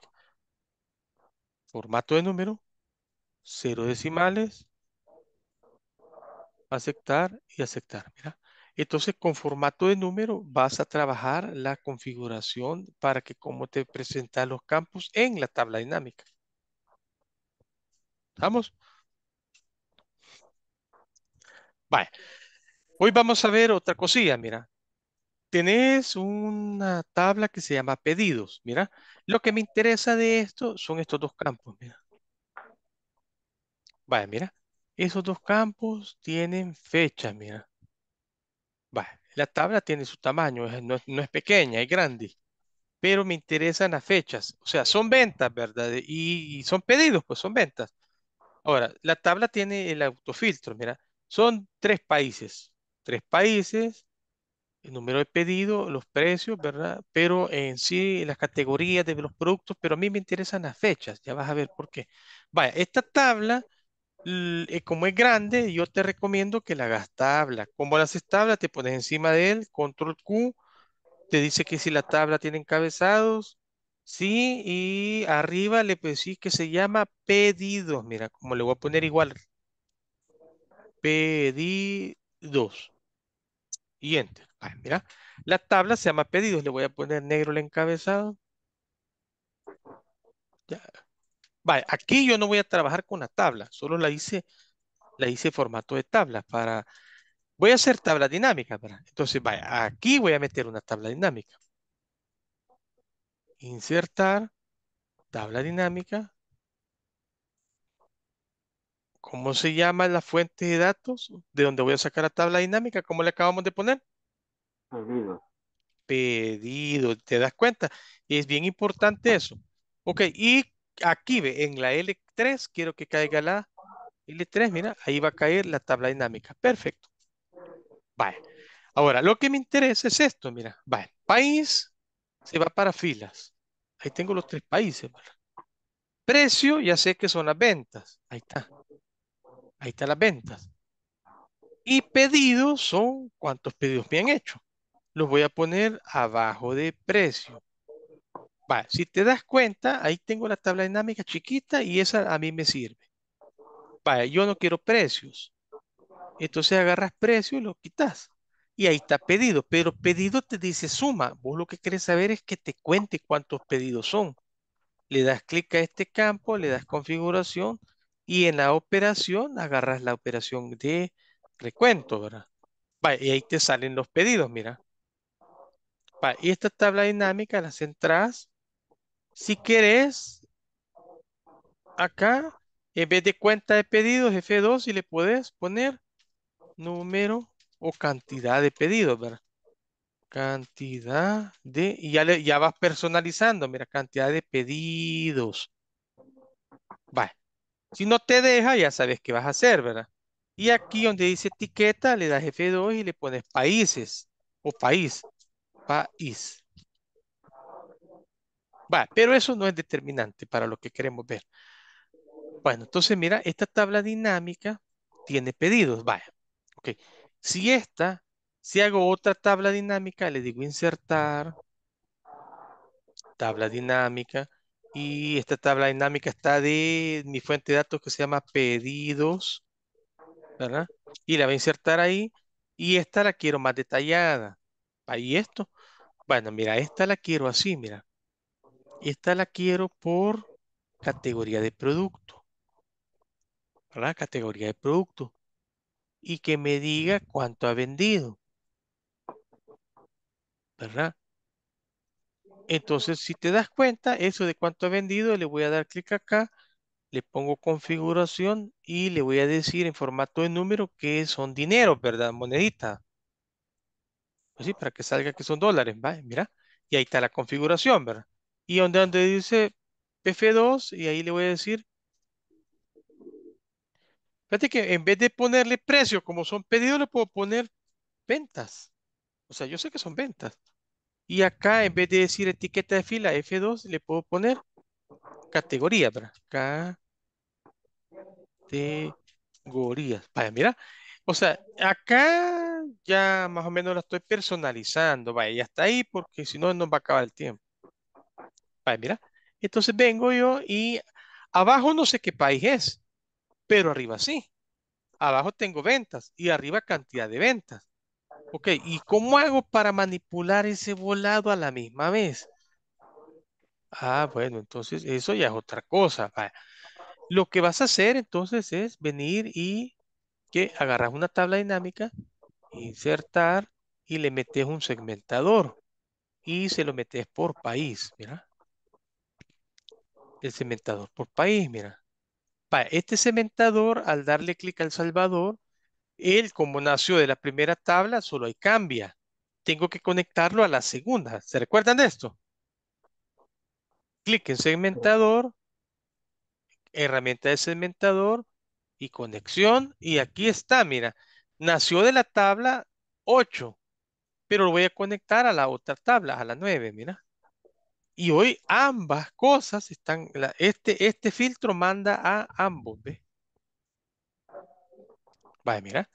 Formato de número. Cero decimales. Aceptar y aceptar, mira. Entonces, con formato de número vas a trabajar la configuración para que cómo te presentan los campos en la tabla dinámica. ¿Estamos? Vale. Hoy vamos a ver otra cosilla, mira. Tenés una tabla que se llama pedidos, mira. Lo que me interesa de esto son estos dos campos, mira. Vale, mira. Esos dos campos tienen fechas, mira. Vale. La tabla tiene su tamaño, no, es pequeña, es grande pero me interesan las fechas. O sea, son ventas, ¿verdad? y, son pedidos, pues son ventas. Ahora, la tabla tiene el autofiltro, mira, son tres países, tres países, el número de pedido, los precios, ¿verdad? Pero en sí, las categorías de los productos, pero a mí me interesan las fechas, ya vas a ver por qué. Vaya, esta tabla, eh, como es grande, yo te recomiendo que la hagas tabla. ¿Cómo la haces tabla? Te pones encima de él, control Q, te dice que si la tabla tiene encabezados, Sí, y arriba le decir pues que se llama pedidos. Mira, como le voy a poner igual. Pedidos. Y ah, mira, la tabla se llama pedidos. Le voy a poner negro el encabezado. Vale, aquí yo no voy a trabajar con la tabla. Solo la hice, la hice formato de tabla para... Voy a hacer tabla dinámica, Entonces, vaya, aquí voy a meter una tabla dinámica insertar, tabla dinámica. ¿Cómo se llama la fuente de datos de dónde voy a sacar la tabla dinámica? ¿Cómo le acabamos de poner? Pedido. Pedido, ¿te das cuenta? Es bien importante eso. Ok, y aquí ve, en la L3 quiero que caiga la L3, mira, ahí va a caer la tabla dinámica. Perfecto. Vale. Ahora, lo que me interesa es esto, mira. Vale, país se va para filas. Ahí tengo los tres países. Pues. Precio, ya sé que son las ventas. Ahí está. Ahí están las ventas. Y pedidos son cuántos pedidos me han hecho. Los voy a poner abajo de precio. Vale, si te das cuenta, ahí tengo la tabla dinámica chiquita y esa a mí me sirve. yo no quiero precios. Entonces agarras precio y lo quitas. Y ahí está pedido, pero pedido te dice suma. Vos lo que querés saber es que te cuente cuántos pedidos son. Le das clic a este campo, le das configuración y en la operación agarras la operación de recuento, ¿verdad? y ahí te salen los pedidos, mira. y esta tabla dinámica la entras. Si querés, acá, en vez de cuenta de pedidos, F2, y le puedes poner número o cantidad de pedidos, ¿verdad? Cantidad de, y ya, le, ya vas personalizando, mira, cantidad de pedidos. Vale. Si no te deja, ya sabes qué vas a hacer, ¿verdad? Y aquí donde dice etiqueta, le das F2 y le pones países o país. País. Va, pero eso no es determinante para lo que queremos ver. Bueno, entonces mira, esta tabla dinámica tiene pedidos. Vaya, ok. Si esta, si hago otra tabla dinámica, le digo insertar, tabla dinámica, y esta tabla dinámica está de mi fuente de datos que se llama pedidos, ¿verdad? Y la voy a insertar ahí, y esta la quiero más detallada. Ahí esto. Bueno, mira, esta la quiero así, mira. Esta la quiero por categoría de producto. ¿Verdad? Categoría de producto y que me diga cuánto ha vendido. ¿Verdad? Entonces, si te das cuenta, eso de cuánto ha vendido, le voy a dar clic acá, le pongo configuración y le voy a decir en formato de número que son dinero, ¿verdad? Monedita. Así, para que salga que son dólares, ¿vale? Mira, y ahí está la configuración, ¿verdad? Y donde, donde dice pf 2 y ahí le voy a decir Fíjate que en vez de ponerle precio, como son pedidos, le puedo poner ventas. O sea, yo sé que son ventas. Y acá, en vez de decir etiqueta de fila F2, le puedo poner categoría, ¿verdad? Categorías. Vaya, mira. O sea, acá ya más o menos la estoy personalizando. Vaya, ya está ahí porque si no, nos va a acabar el tiempo. Vaya, mira. Entonces vengo yo y abajo no sé qué país es pero arriba sí. Abajo tengo ventas y arriba cantidad de ventas. Ok, ¿y cómo hago para manipular ese volado a la misma vez? Ah, bueno, entonces eso ya es otra cosa. Lo que vas a hacer entonces es venir y que agarras una tabla dinámica, insertar y le metes un segmentador y se lo metes por país, mira. El segmentador por país, mira este segmentador, al darle clic al salvador, él como nació de la primera tabla, solo ahí cambia. Tengo que conectarlo a la segunda. ¿Se recuerdan de esto? Clic en segmentador, herramienta de segmentador y conexión. Y aquí está, mira, nació de la tabla 8, pero lo voy a conectar a la otra tabla, a la 9, mira. Y hoy ambas cosas están, este, este filtro manda a ambos, ¿ves? Vale, mira.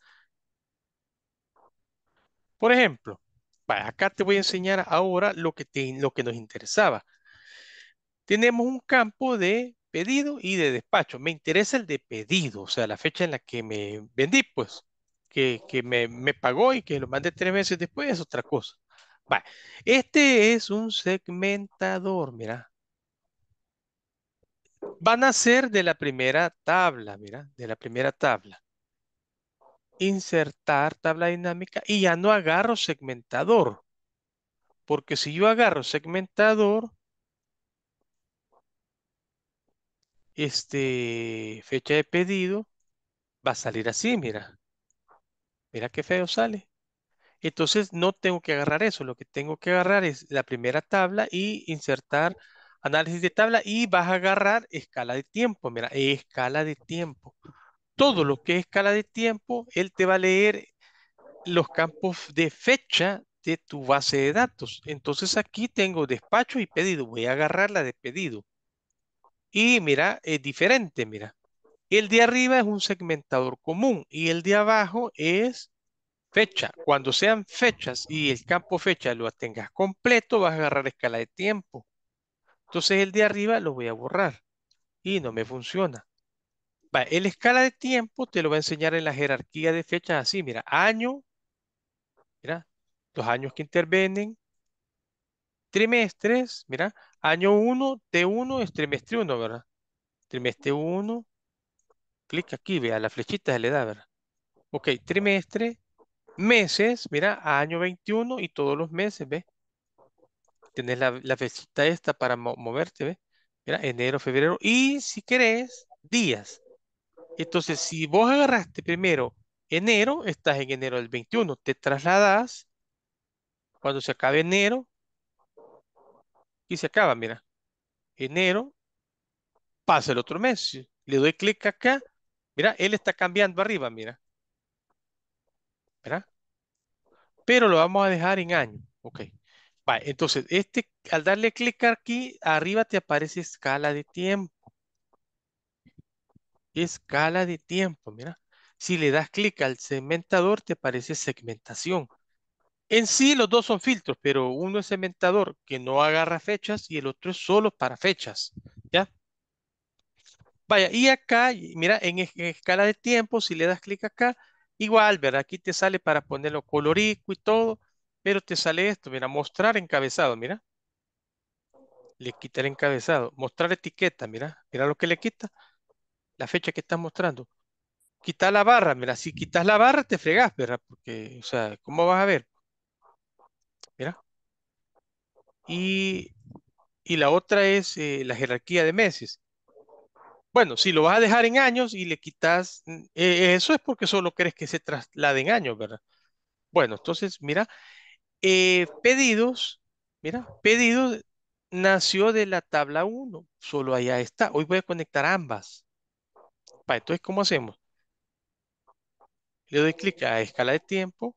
Por ejemplo, acá te voy a enseñar ahora lo que, lo que nos interesaba. Tenemos un campo de pedido y de despacho. Me interesa el de pedido, o sea, la fecha en la que me vendí, pues, que, me, me, pagó y que lo mandé tres meses después es otra cosa. Este es un segmentador, mira. Van a ser de la primera tabla, mira, de la primera tabla. Insertar tabla dinámica y ya no agarro segmentador. Porque si yo agarro segmentador, este, fecha de pedido, va a salir así, mira. Mira qué feo sale. Entonces no tengo que agarrar eso, lo que tengo que agarrar es la primera tabla y insertar análisis de tabla y vas a agarrar escala de tiempo, mira, escala de tiempo. Todo lo que es escala de tiempo, él te va a leer los campos de fecha de tu base de datos. Entonces aquí tengo despacho y pedido, voy a agarrar la de pedido. Y mira, es diferente, mira. El de arriba es un segmentador común y el de abajo es fecha. Cuando sean fechas y el campo fecha lo tengas completo, vas a agarrar escala de tiempo. Entonces el de arriba lo voy a borrar y no me funciona. Va, el escala de tiempo te lo va a enseñar en la jerarquía de fechas así, mira, año, mira, los años que intervienen, trimestres, mira, año 1, T1 es trimestre 1, ¿verdad? Trimestre 1, clic aquí, vea, la flechita se le da, ¿verdad? Ok, trimestre, meses, mira, año 21 y todos los meses, ¿ves? Tenés la, la fechita esta para moverte, ¿ves? Mira, enero, febrero y si querés, días. Entonces, si vos agarraste primero enero, estás en enero del 21, te trasladas cuando se acabe enero y se acaba, mira, enero, pasa el otro mes. Le doy clic acá, mira, él está cambiando arriba, mira. Pero lo vamos a dejar en año, ok. entonces, este, al darle clic aquí, arriba te aparece escala de tiempo. Escala de tiempo, mira. Si le das clic al segmentador, te aparece segmentación. En sí, los dos son filtros, pero uno es segmentador que no agarra fechas y el otro es solo para fechas, ¿ya? Vaya, y acá, mira, en escala de tiempo, si le das clic acá, Igual, ¿verdad? Aquí te sale para ponerlo colorico y todo, pero te sale esto, mira, mostrar encabezado, mira. Le quita el encabezado. Mostrar etiqueta, mira. Mira lo que le quita. La fecha que estás mostrando. Quita la barra, mira. Si quitas la barra, te fregas, ¿verdad? Porque, o sea, ¿cómo vas a ver? Mira. Y, la otra es eh, la jerarquía de meses. Bueno, si lo vas a dejar en años y le quitas, mm, e, eso es porque solo crees que se traslade en años, ¿verdad? Bueno, entonces, mira, eh, pedidos, mira, pedidos nació de la tabla 1, solo allá está. Hoy voy a conectar ambas. entonces, ¿cómo hacemos? Le doy clic a escala de tiempo,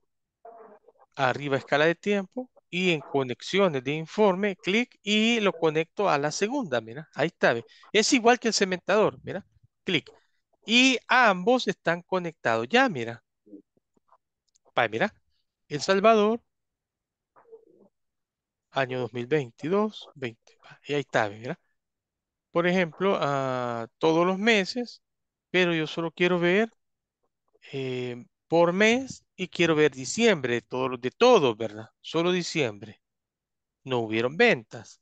arriba escala de tiempo, y en conexiones de informe, clic y lo conecto a la segunda, mira, ahí está, es igual que el cementador, mira, clic. Y ambos están conectados ya, mira. Pa, mira, El Salvador, año 2022, 20, y ahí está, mira. Por ejemplo, a ah, todos los meses, pero yo solo quiero ver eh, por mes y quiero ver diciembre, de todo, de todo, ¿verdad? Solo diciembre. No hubieron ventas.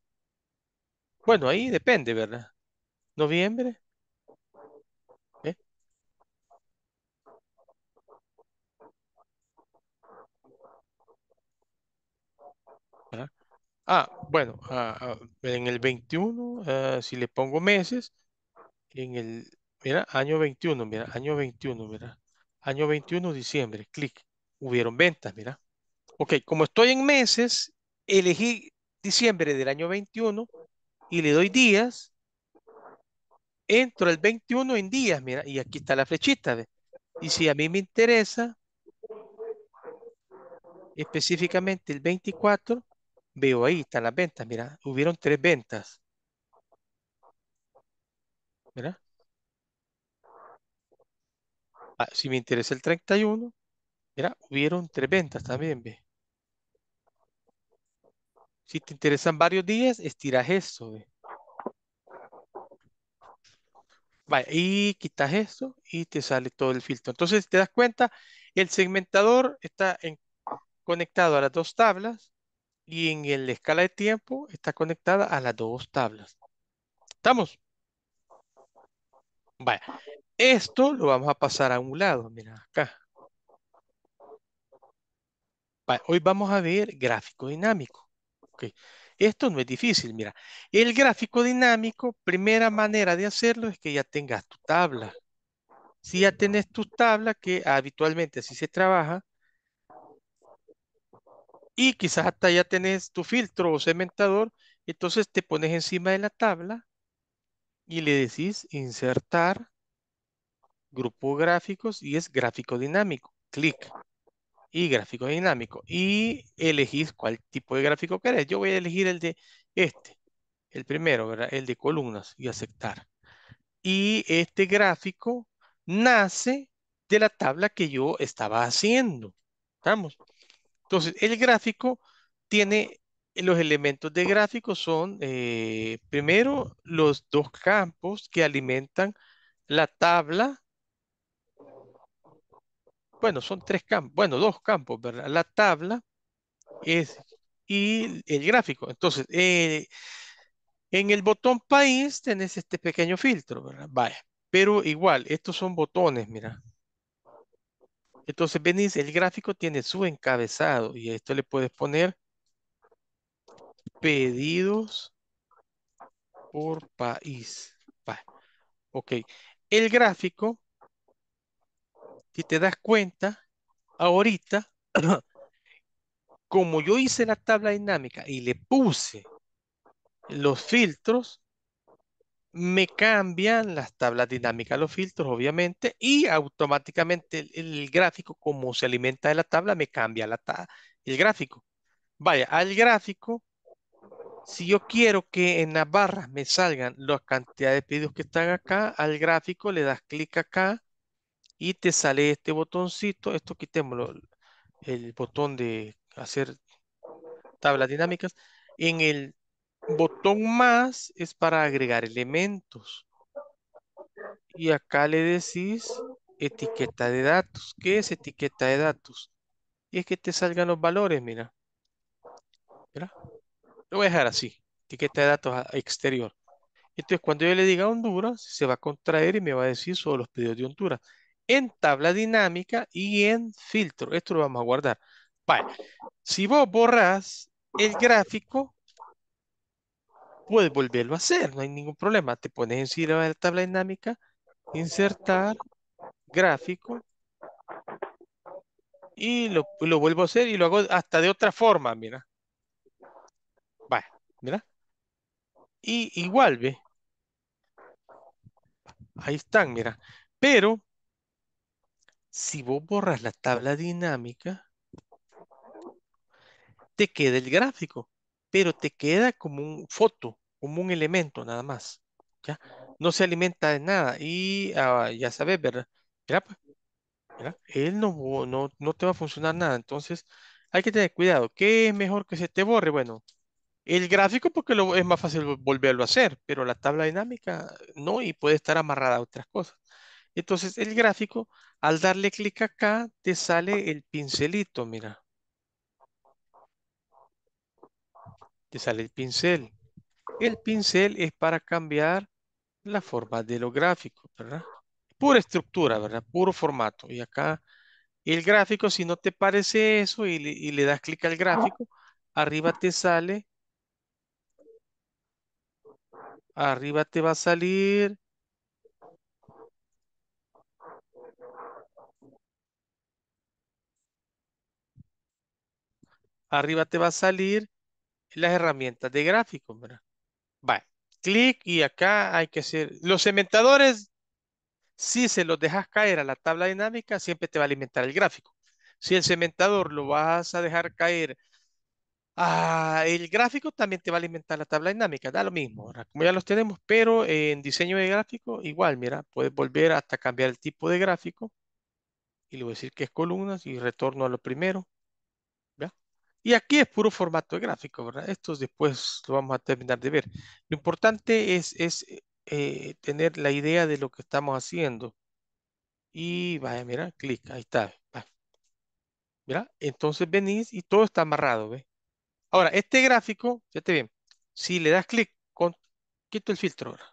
Bueno, ahí depende, ¿verdad? Noviembre. ¿Eh? Ah, bueno, ah, ah, en el 21, ah, si le pongo meses, en el, mira, año 21, mira, año 21, mira. Año 21, diciembre, clic. Hubieron ventas, mira. Ok, como estoy en meses, elegí diciembre del año 21 y le doy días. Entro el 21 en días, mira, y aquí está la flechita. Y si a mí me interesa específicamente el 24, veo ahí, están las ventas, mira, hubieron tres ventas. Mira. Ah, si me interesa el 31, mira, hubieron tres ventas también, ve. Si te interesan varios días, estiras esto, ve. Vale, y quitas esto y te sale todo el filtro. Entonces, te das cuenta, el segmentador está en, conectado a las dos tablas y en la escala de tiempo está conectada a las dos tablas. ¿Estamos? Vaya, esto lo vamos a pasar a un lado, mira acá. hoy vamos a ver gráfico dinámico. Esto no es difícil, mira. El gráfico dinámico, primera manera de hacerlo es que ya tengas tu tabla. Si ya tenés tu tabla, que habitualmente así se trabaja, y quizás hasta ya tenés tu filtro o cementador, entonces te pones encima de la tabla y le decís insertar grupo gráficos y es gráfico dinámico. Clic y gráfico dinámico. Y elegís cuál tipo de gráfico querés. Yo voy a elegir el de este, el primero, ¿verdad? El de columnas y aceptar. Y este gráfico nace de la tabla que yo estaba haciendo. ¿Estamos? Entonces, el gráfico tiene los elementos de gráfico son, eh, primero, los dos campos que alimentan la tabla. Bueno, son tres campos, bueno, dos campos, ¿verdad? La tabla es, y el gráfico. Entonces, eh, en el botón país tenés este pequeño filtro, ¿verdad? Vaya, pero igual, estos son botones, mira. Entonces venís, el gráfico tiene su encabezado y esto le puedes poner pedidos por país. Ok. El gráfico, si te das cuenta, ahorita, <clears throat> como yo hice la tabla dinámica y le puse los filtros, me cambian las tablas dinámicas, los filtros, obviamente, y automáticamente el, gráfico, como se alimenta de la tabla, me cambia la el gráfico. Vaya, al gráfico si yo quiero que en las barras me salgan las cantidades de pedidos que están acá, al gráfico le das clic acá y te sale este botoncito. Esto quitémoslo, el botón de hacer tablas dinámicas. En el botón más es para agregar elementos. Y acá le decís etiqueta de datos. ¿Qué es etiqueta de datos? Y es que te salgan los valores, mira. Mira lo voy a dejar así, etiqueta de datos exterior. Entonces, cuando yo le diga Honduras, se va a contraer y me va a decir solo los pedidos de Honduras. En tabla dinámica y en filtro. Esto lo vamos a guardar. Vale. Si vos borras el gráfico, puedes volverlo a hacer. No hay ningún problema. Te pones encima de la tabla dinámica, insertar, gráfico, y lo, lo, vuelvo a hacer y lo hago hasta de otra forma, mira. Mira Y igual, ve. Ahí están, mira. Pero, si vos borras la tabla dinámica, te queda el gráfico, pero te queda como un foto, como un elemento nada más. ¿ya? No se alimenta de nada. Y ah, ya sabes, ¿verdad? Pues, mira, él no, no, no te va a funcionar nada. Entonces, hay que tener cuidado. que es mejor que se te borre? Bueno, el gráfico porque lo, es más fácil volverlo a hacer, pero la tabla dinámica no y puede estar amarrada a otras cosas. Entonces el gráfico, al darle clic acá, te sale el pincelito, mira. Te sale el pincel. El pincel es para cambiar la forma de lo gráfico ¿verdad? Pura estructura, ¿verdad? Puro formato. Y acá el gráfico, si no te parece eso y le das clic al gráfico, arriba te sale Arriba te va a salir. Arriba te va a salir las herramientas de gráfico, ¿verdad? clic y acá hay que hacer... Los cementadores, si se los dejas caer a la tabla dinámica, siempre te va a alimentar el gráfico. Si el cementador lo vas a dejar caer Ah, el gráfico también te va a alimentar la tabla dinámica, da lo mismo, ¿verdad? como ya los tenemos, pero en diseño de gráfico igual, mira, puedes volver hasta cambiar el tipo de gráfico y luego decir que es columnas y retorno a lo primero. ¿ya? Y aquí es puro formato de gráfico, ¿verdad? Esto después lo vamos a terminar de ver. Lo importante es, eh, eh, tener la idea de lo que estamos haciendo. Y vaya, mira, clic, ahí está. ¿Verdad? entonces venís y todo está amarrado, ¿ves? Ahora, este gráfico, ya fíjate bien, si le das clic, quito el filtro ahora.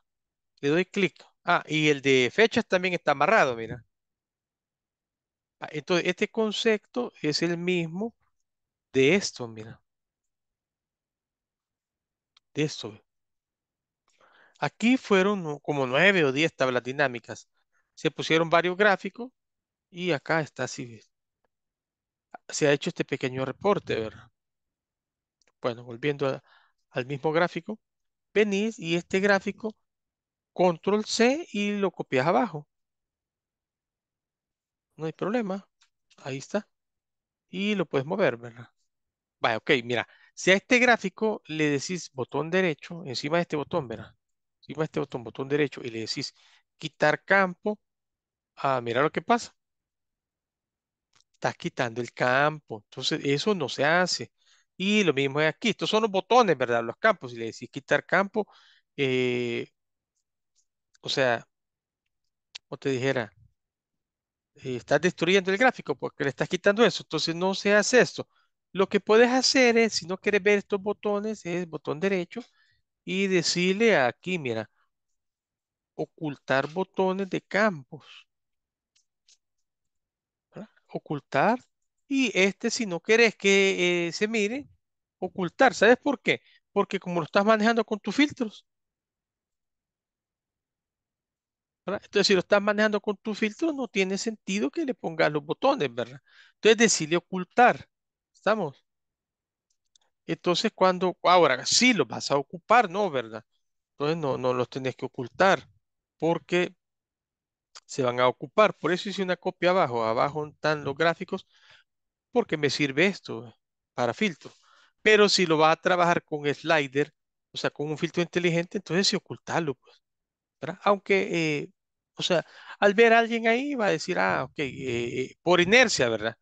Le doy clic. Ah, y el de fechas también está amarrado, mira. Ah, entonces, este concepto es el mismo de esto, mira. De esto. Aquí fueron como nueve o diez tablas dinámicas. Se pusieron varios gráficos y acá está así. Se ha hecho este pequeño reporte, ¿verdad? Bueno, volviendo al mismo gráfico, venís y este gráfico, control C y lo copias abajo. No hay problema. Ahí está. Y lo puedes mover, ¿verdad? vaya ok, mira. Si a este gráfico le decís botón derecho, encima de este botón, ¿verdad? Encima de este botón, botón derecho, y le decís quitar campo, ah, mira lo que pasa. Estás quitando el campo. Entonces, eso no se hace. Y lo mismo es aquí. Estos son los botones, ¿verdad? Los campos. Si le decís quitar campo, eh, o sea, o te dijera, eh, estás destruyendo el gráfico porque pues, le estás quitando eso. Entonces no se hace esto. Lo que puedes hacer es, si no quieres ver estos botones, es botón derecho y decirle aquí, mira, ocultar botones de campos. Ocultar y este, si no querés que eh, se mire, ocultar. ¿Sabes por qué? Porque como lo estás manejando con tus filtros. Entonces, si lo estás manejando con tus filtros, no tiene sentido que le pongas los botones, ¿verdad? Entonces, decide ocultar. ¿Estamos? Entonces, cuando, ahora sí los vas a ocupar, ¿no? ¿Verdad? Entonces, no, no los tenés que ocultar porque se van a ocupar. Por eso hice una copia abajo. Abajo están los gráficos porque me sirve esto para filtro. Pero si lo va a trabajar con slider, o sea, con un filtro inteligente, entonces sí ocultarlo, pues. Aunque, eh, o sea, al ver a alguien ahí va a decir, ah, ok, eh, por inercia, ¿verdad?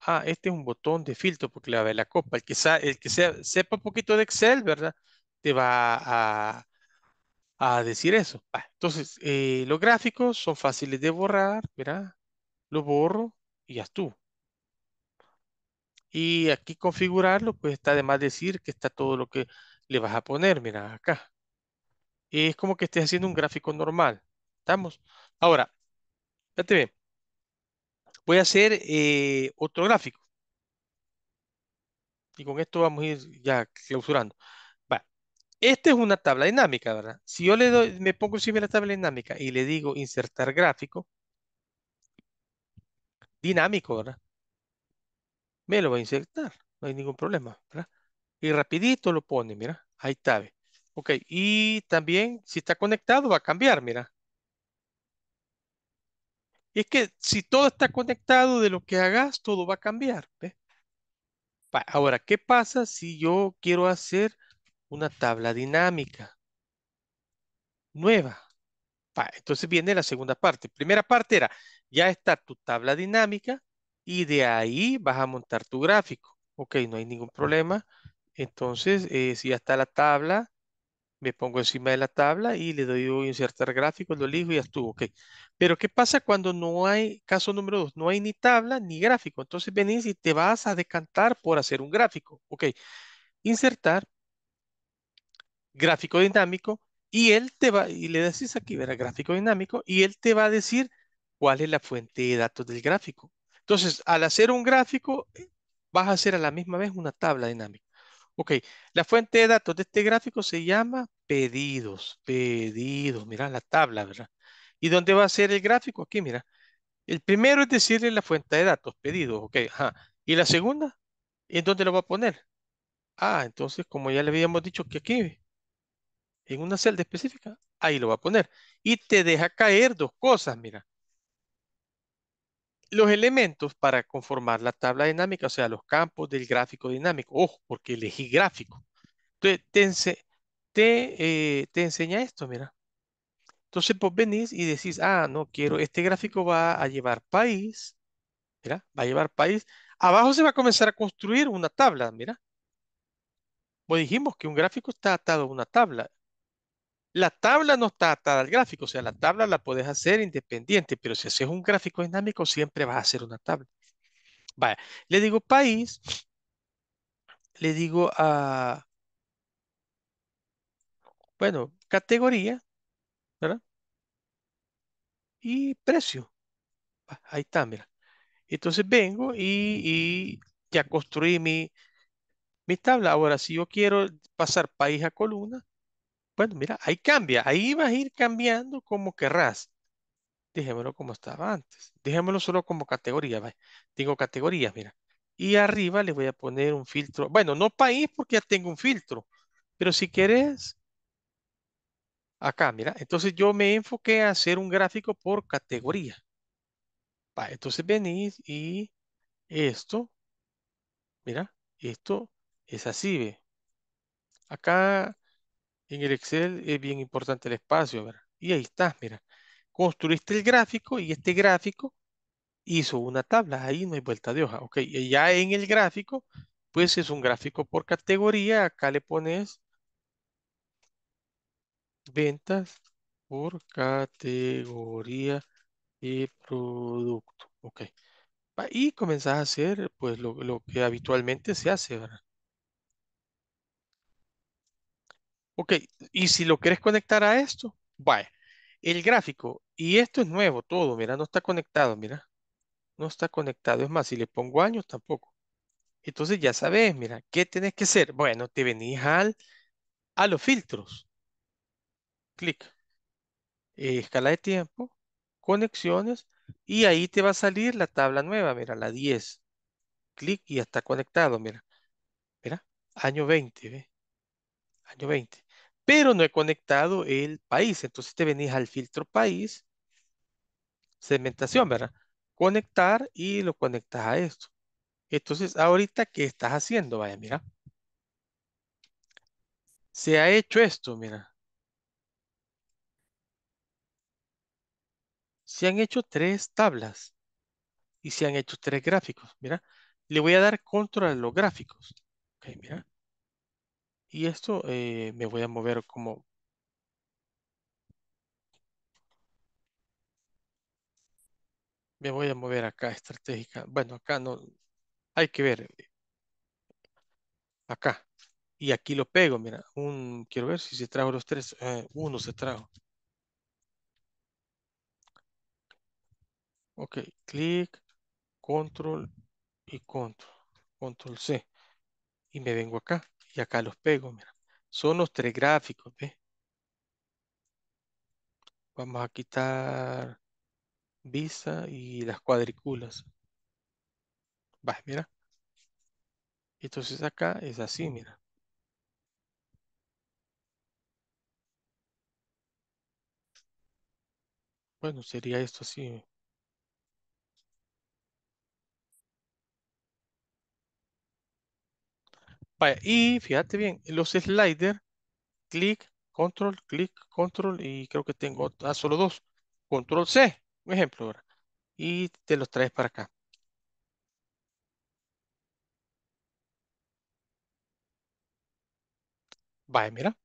Ah, este es un botón de filtro porque le va a la copa. El que, el que sea, sepa un poquito de Excel, ¿verdad? Te va a, decir eso. entonces, eh, los gráficos son fáciles de borrar, ¿verdad? Lo borro y ya estuvo. Y aquí configurarlo, pues está de más decir que está todo lo que le vas a poner, mira acá. es como que estés haciendo un gráfico normal. ¿Estamos? Ahora, fíjate bien. Voy a hacer eh, otro gráfico. Y con esto vamos a ir ya clausurando. Va. Esta es una tabla dinámica, ¿verdad? Si yo le doy, me pongo encima de la tabla dinámica y le digo insertar gráfico, dinámico, ¿verdad? Me lo va a insertar, no hay ningún problema, ¿verdad? Y rapidito lo pone, mira, ahí está. Ok, y también si está conectado va a cambiar, mira. Y es que si todo está conectado de lo que hagas, todo va a cambiar. ¿ve? Ahora, ¿qué pasa si yo quiero hacer una tabla dinámica nueva? entonces viene la segunda parte. Primera parte era, ya está tu tabla dinámica y de ahí vas a montar tu gráfico. Ok, no hay ningún problema. Entonces, eh, si ya está la tabla, me pongo encima de la tabla y le doy insertar gráfico, lo elijo y ya estuvo. Ok. Pero ¿qué pasa cuando no hay, caso número dos, no hay ni tabla ni gráfico? Entonces venís y te vas a decantar por hacer un gráfico. Ok. Insertar, gráfico dinámico y él te va, y le decís aquí, verá, gráfico dinámico, y él te va a decir cuál es la fuente de datos del gráfico. Entonces, al hacer un gráfico, vas a hacer a la misma vez una tabla dinámica. Ok, la fuente de datos de este gráfico se llama pedidos, pedidos, mira la tabla, ¿verdad? ¿Y dónde va a ser el gráfico? Aquí, mira. El primero es decirle la fuente de datos, pedidos, ok, ajá. ¿Y la segunda? ¿En dónde lo va a poner? Ah, entonces, como ya le habíamos dicho que aquí, en una celda específica, ahí lo va a poner. Y te deja caer dos cosas, mira. Los elementos para conformar la tabla dinámica, o sea, los campos del gráfico dinámico. Ojo, porque elegí gráfico. Entonces, eh, te, enseña esto, mira. Entonces, vos venís y decís, ah, no quiero, este gráfico va a llevar país, mira, va a llevar país. Abajo se va a comenzar a construir una tabla, mira. vos dijimos que un gráfico está atado a una tabla. La tabla no está atada al gráfico, o sea, la tabla la puedes hacer independiente, pero si haces un gráfico dinámico siempre vas a hacer una tabla. Vaya, le digo país, le digo a, ah, bueno, categoría, ¿verdad? Y precio. Ah, ahí está, mira. Entonces vengo y, y ya construí mi, mi tabla. Ahora, si yo quiero pasar país a columna, bueno, mira, ahí cambia, ahí vas a ir cambiando como querrás. Dejémoslo como estaba antes. Dejémoslo solo como categoría. ¿vale? Tengo categorías, mira. Y arriba le voy a poner un filtro. Bueno, no país porque ya tengo un filtro. Pero si quieres, acá, mira. Entonces yo me enfoqué a hacer un gráfico por categoría. entonces venís y esto, mira, esto es así, ve. Acá en el Excel es bien importante el espacio, ¿verdad? Y ahí estás, mira. Construiste el gráfico y este gráfico hizo una tabla. Ahí no hay vuelta de hoja, ¿ok? Y ya en el gráfico, pues es un gráfico por categoría. Acá le pones ventas por categoría y producto, ¿ok? Y comenzás a hacer, pues, lo que habitualmente se hace, ¿verdad? Ok, y si lo quieres conectar a esto, vaya, el gráfico, y esto es nuevo todo, mira, no está conectado, mira, no está conectado, es más, si le pongo años tampoco. Entonces ya sabes, mira, ¿qué tienes que hacer? Bueno, te venís al, a los filtros. Clic. escala de tiempo, conexiones, y ahí te va a salir la tabla nueva, mira, la 10. Clic y ya está conectado, mira. Mira, año 20, ¿ve? Año 20 pero no he conectado el país. Entonces te venís al filtro país, segmentación, ¿verdad? Conectar y lo conectas a esto. Entonces, ahorita, ¿qué estás haciendo? Vaya, mira. Se ha hecho esto, mira. Se han hecho tres tablas y se han hecho tres gráficos, mira. Le voy a dar control a los gráficos. Ok, mira. Y esto eh, me voy a mover como me voy a mover acá estratégica. Bueno, acá no, hay que ver. Acá. Y aquí lo pego, mira. Un, quiero ver si se trajo los tres. Eh, uno se trajo. Ok, clic, control y control. Control C. Y me vengo acá y acá los pego, mira. Son los tres gráficos, ¿ves? Vamos a quitar visa y las cuadrículas. Va, mira. Entonces acá es así, mira. Bueno, sería esto así. y fíjate bien, los sliders, clic, control, clic, control, y creo que tengo ah, solo dos. Control C, un ejemplo ahora. Y te los traes para acá. Vaya, mira.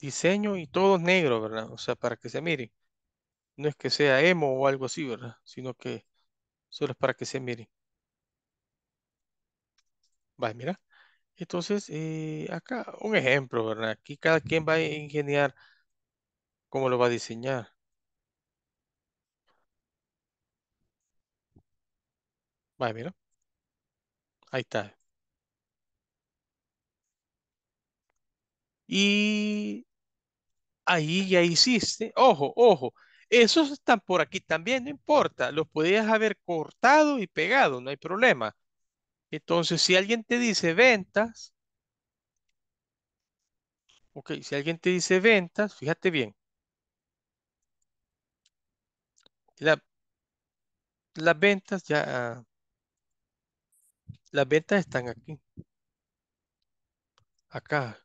Diseño y todo negro, ¿verdad? O sea, para que se miren no es que sea emo o algo así, ¿verdad? Sino que solo es para que se miren. Vale, mira. Entonces, eh, acá un ejemplo, ¿verdad? Aquí cada quien va a ingeniar cómo lo va a diseñar. Vale, mira. Ahí está. Y ahí ya hiciste, ojo, ojo, esos están por aquí también, no importa. Los podías haber cortado y pegado, no hay problema. Entonces, si alguien te dice ventas, ok, si alguien te dice ventas, fíjate bien. las ventas ya, las ventas están aquí. Acá,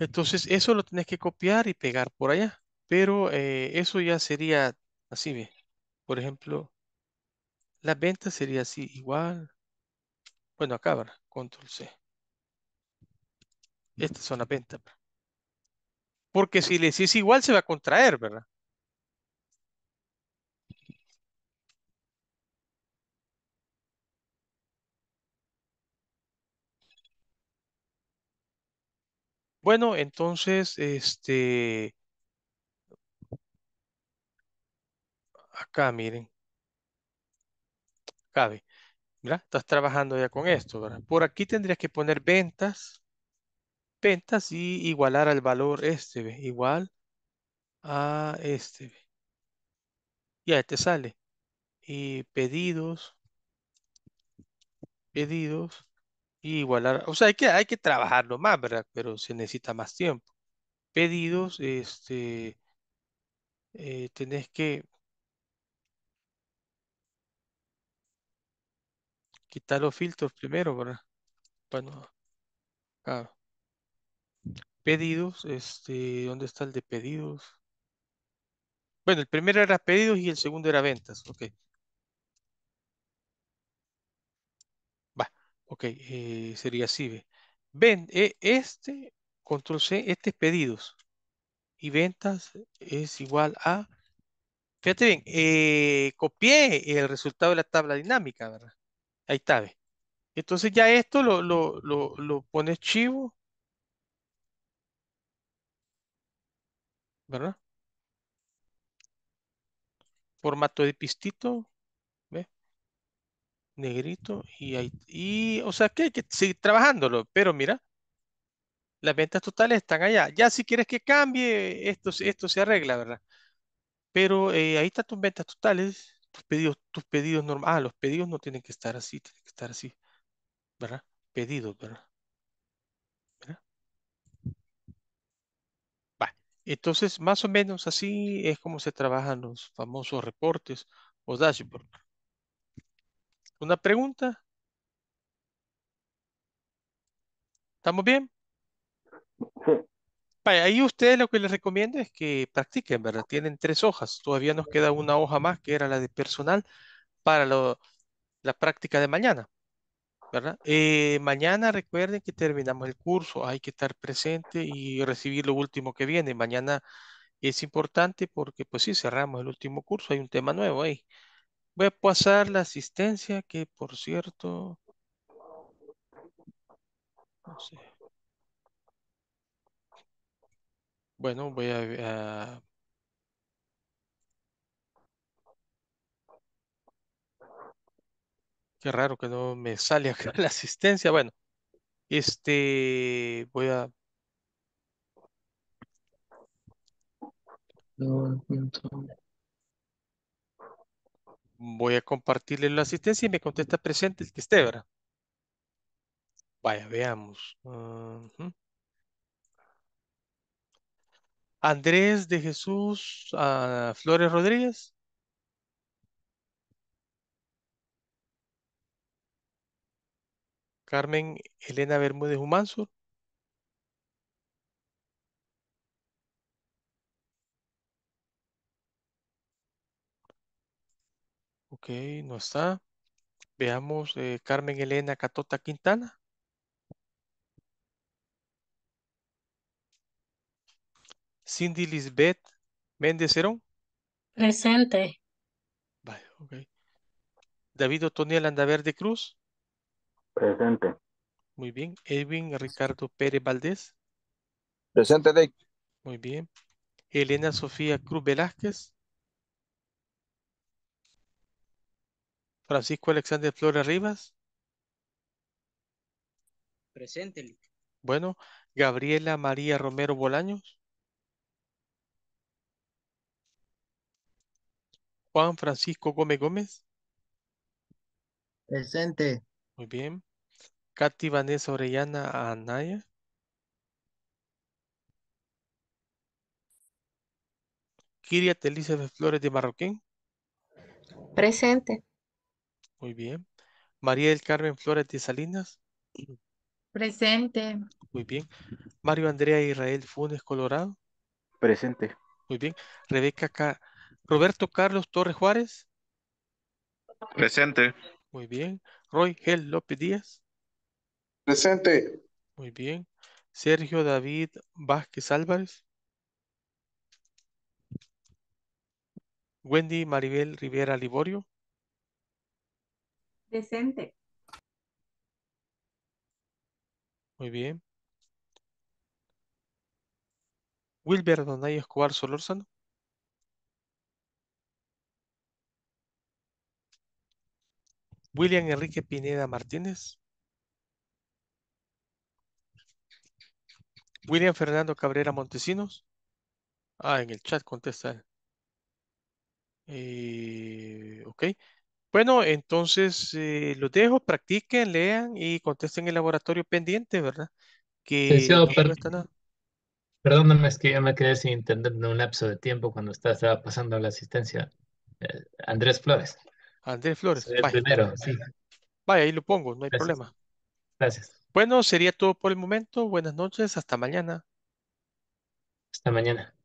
Entonces, eso lo tenés que copiar y pegar por allá. Pero eh, eso ya sería así, Por ejemplo, la venta sería así, igual. Bueno, acá, ¿verdad? Control C. Mm, Estas son las ventas, Porque si le decís igual, se va a contraer, ¿verdad? Bueno, entonces, este, acá miren, cabe, ¿verdad? Estás trabajando ya con esto, ¿verdad? Por aquí tendrías que poner ventas, ventas y igualar al valor este, Igual a este, Y Ya te sale. Y pedidos, pedidos, igualar, o sea, hay que, hay que trabajarlo más, ¿verdad? Pero se necesita más tiempo. Pedidos, este, eh, tenés que quitar los filtros primero, ¿verdad? Bueno, Pedidos, este, ¿dónde está el de pedidos? Bueno, el primero era pedidos y el segundo era ventas, ok. Ok, eh, sería así. Ven, e, este, control C, este pedidos. Y ventas es igual a... Fíjate bien, eh, copié el resultado de la tabla dinámica, ¿verdad? Ahí está, Entonces ya esto lo, lo, lo, chivo. ¿Verdad? Formato de pistito. Negrito y, y o sea, que hay que seguir trabajándolo, pero mira, las ventas totales están allá. Ya si quieres que cambie, esto, esto se arregla, ¿verdad? Pero eh, ahí están tus ventas totales, tus pedidos, tus pedidos normales. Ah, los pedidos no tienen que estar así, tienen que estar así, ¿verdad? Pedidos, ¿verdad? Entonces, más o menos así es como se trabajan los famosos reportes o dashboard una pregunta. ¿Estamos bien? ahí ustedes lo que les recomiendo es que practiquen, ¿verdad? Tienen tres hojas. Todavía nos queda una hoja más, que era la de personal, para la práctica de mañana, ¿verdad? Eh, mañana recuerden que terminamos el curso, hay que estar presente y recibir lo último que viene. Mañana es importante porque, pues sí, cerramos el último curso, hay un tema nuevo ahí. Voy a pasar la asistencia que, por cierto, no sé. Bueno, voy a... Qué raro que no me sale <laughs> la asistencia. Bueno, este, voy a... No, voy a compartirle la asistencia y me contesta presente el que esté, ¿verdad? Vaya, veamos. Andrés de Jesús ah, Flores Rodríguez. Carmen Elena Bermúdez Humansur. Ok, no está. Veamos, eh, Carmen Elena Catota Quintana. Cindy Lisbeth Méndez Presente. Vale, ok. David Otoniel Andaverde Cruz. Presente. Muy bien. Edwin Ricardo Pérez Valdés. Presente, Dave. Muy bien. Elena Sofía Cruz Velázquez. Francisco Alexander Flores Rivas. Presente. Bueno, Gabriela María Romero Bolaños. Juan Francisco Gómez Gómez. Presente. Muy bien. Katy Vanessa Orellana Anaya. Kiria Elizabeth Flores de Marroquín. Presente. Muy bien. María del Carmen Flores de Salinas. Presente. Muy bien. Mario Andrea Israel Funes Colorado. Presente. Muy bien. Rebeca Roberto Carlos Torres Juárez. Presente. Muy bien. Roy Gel López Díaz. Presente. Muy bien. Sergio David Vázquez Álvarez. Wendy Maribel Rivera Liborio. Presente. Muy bien. Wilber Donay Escobar Solórzano. William Enrique Pineda Martínez. William Fernando Cabrera Montesinos. Ah, en el chat contesta. Eh, ok. Bueno, entonces eh, los dejo, practiquen, lean y contesten el laboratorio pendiente, ¿verdad? Que perdóname, es que yo me quedé sin entender en un lapso de tiempo cuando estaba pasando la asistencia. Eh, Andrés Flores, Andrés Flores, vaya, sí, vaya, ahí lo pongo, no hay problema. gracias. Bueno, sería todo por el momento. Buenas noches, hasta mañana. Hasta mañana.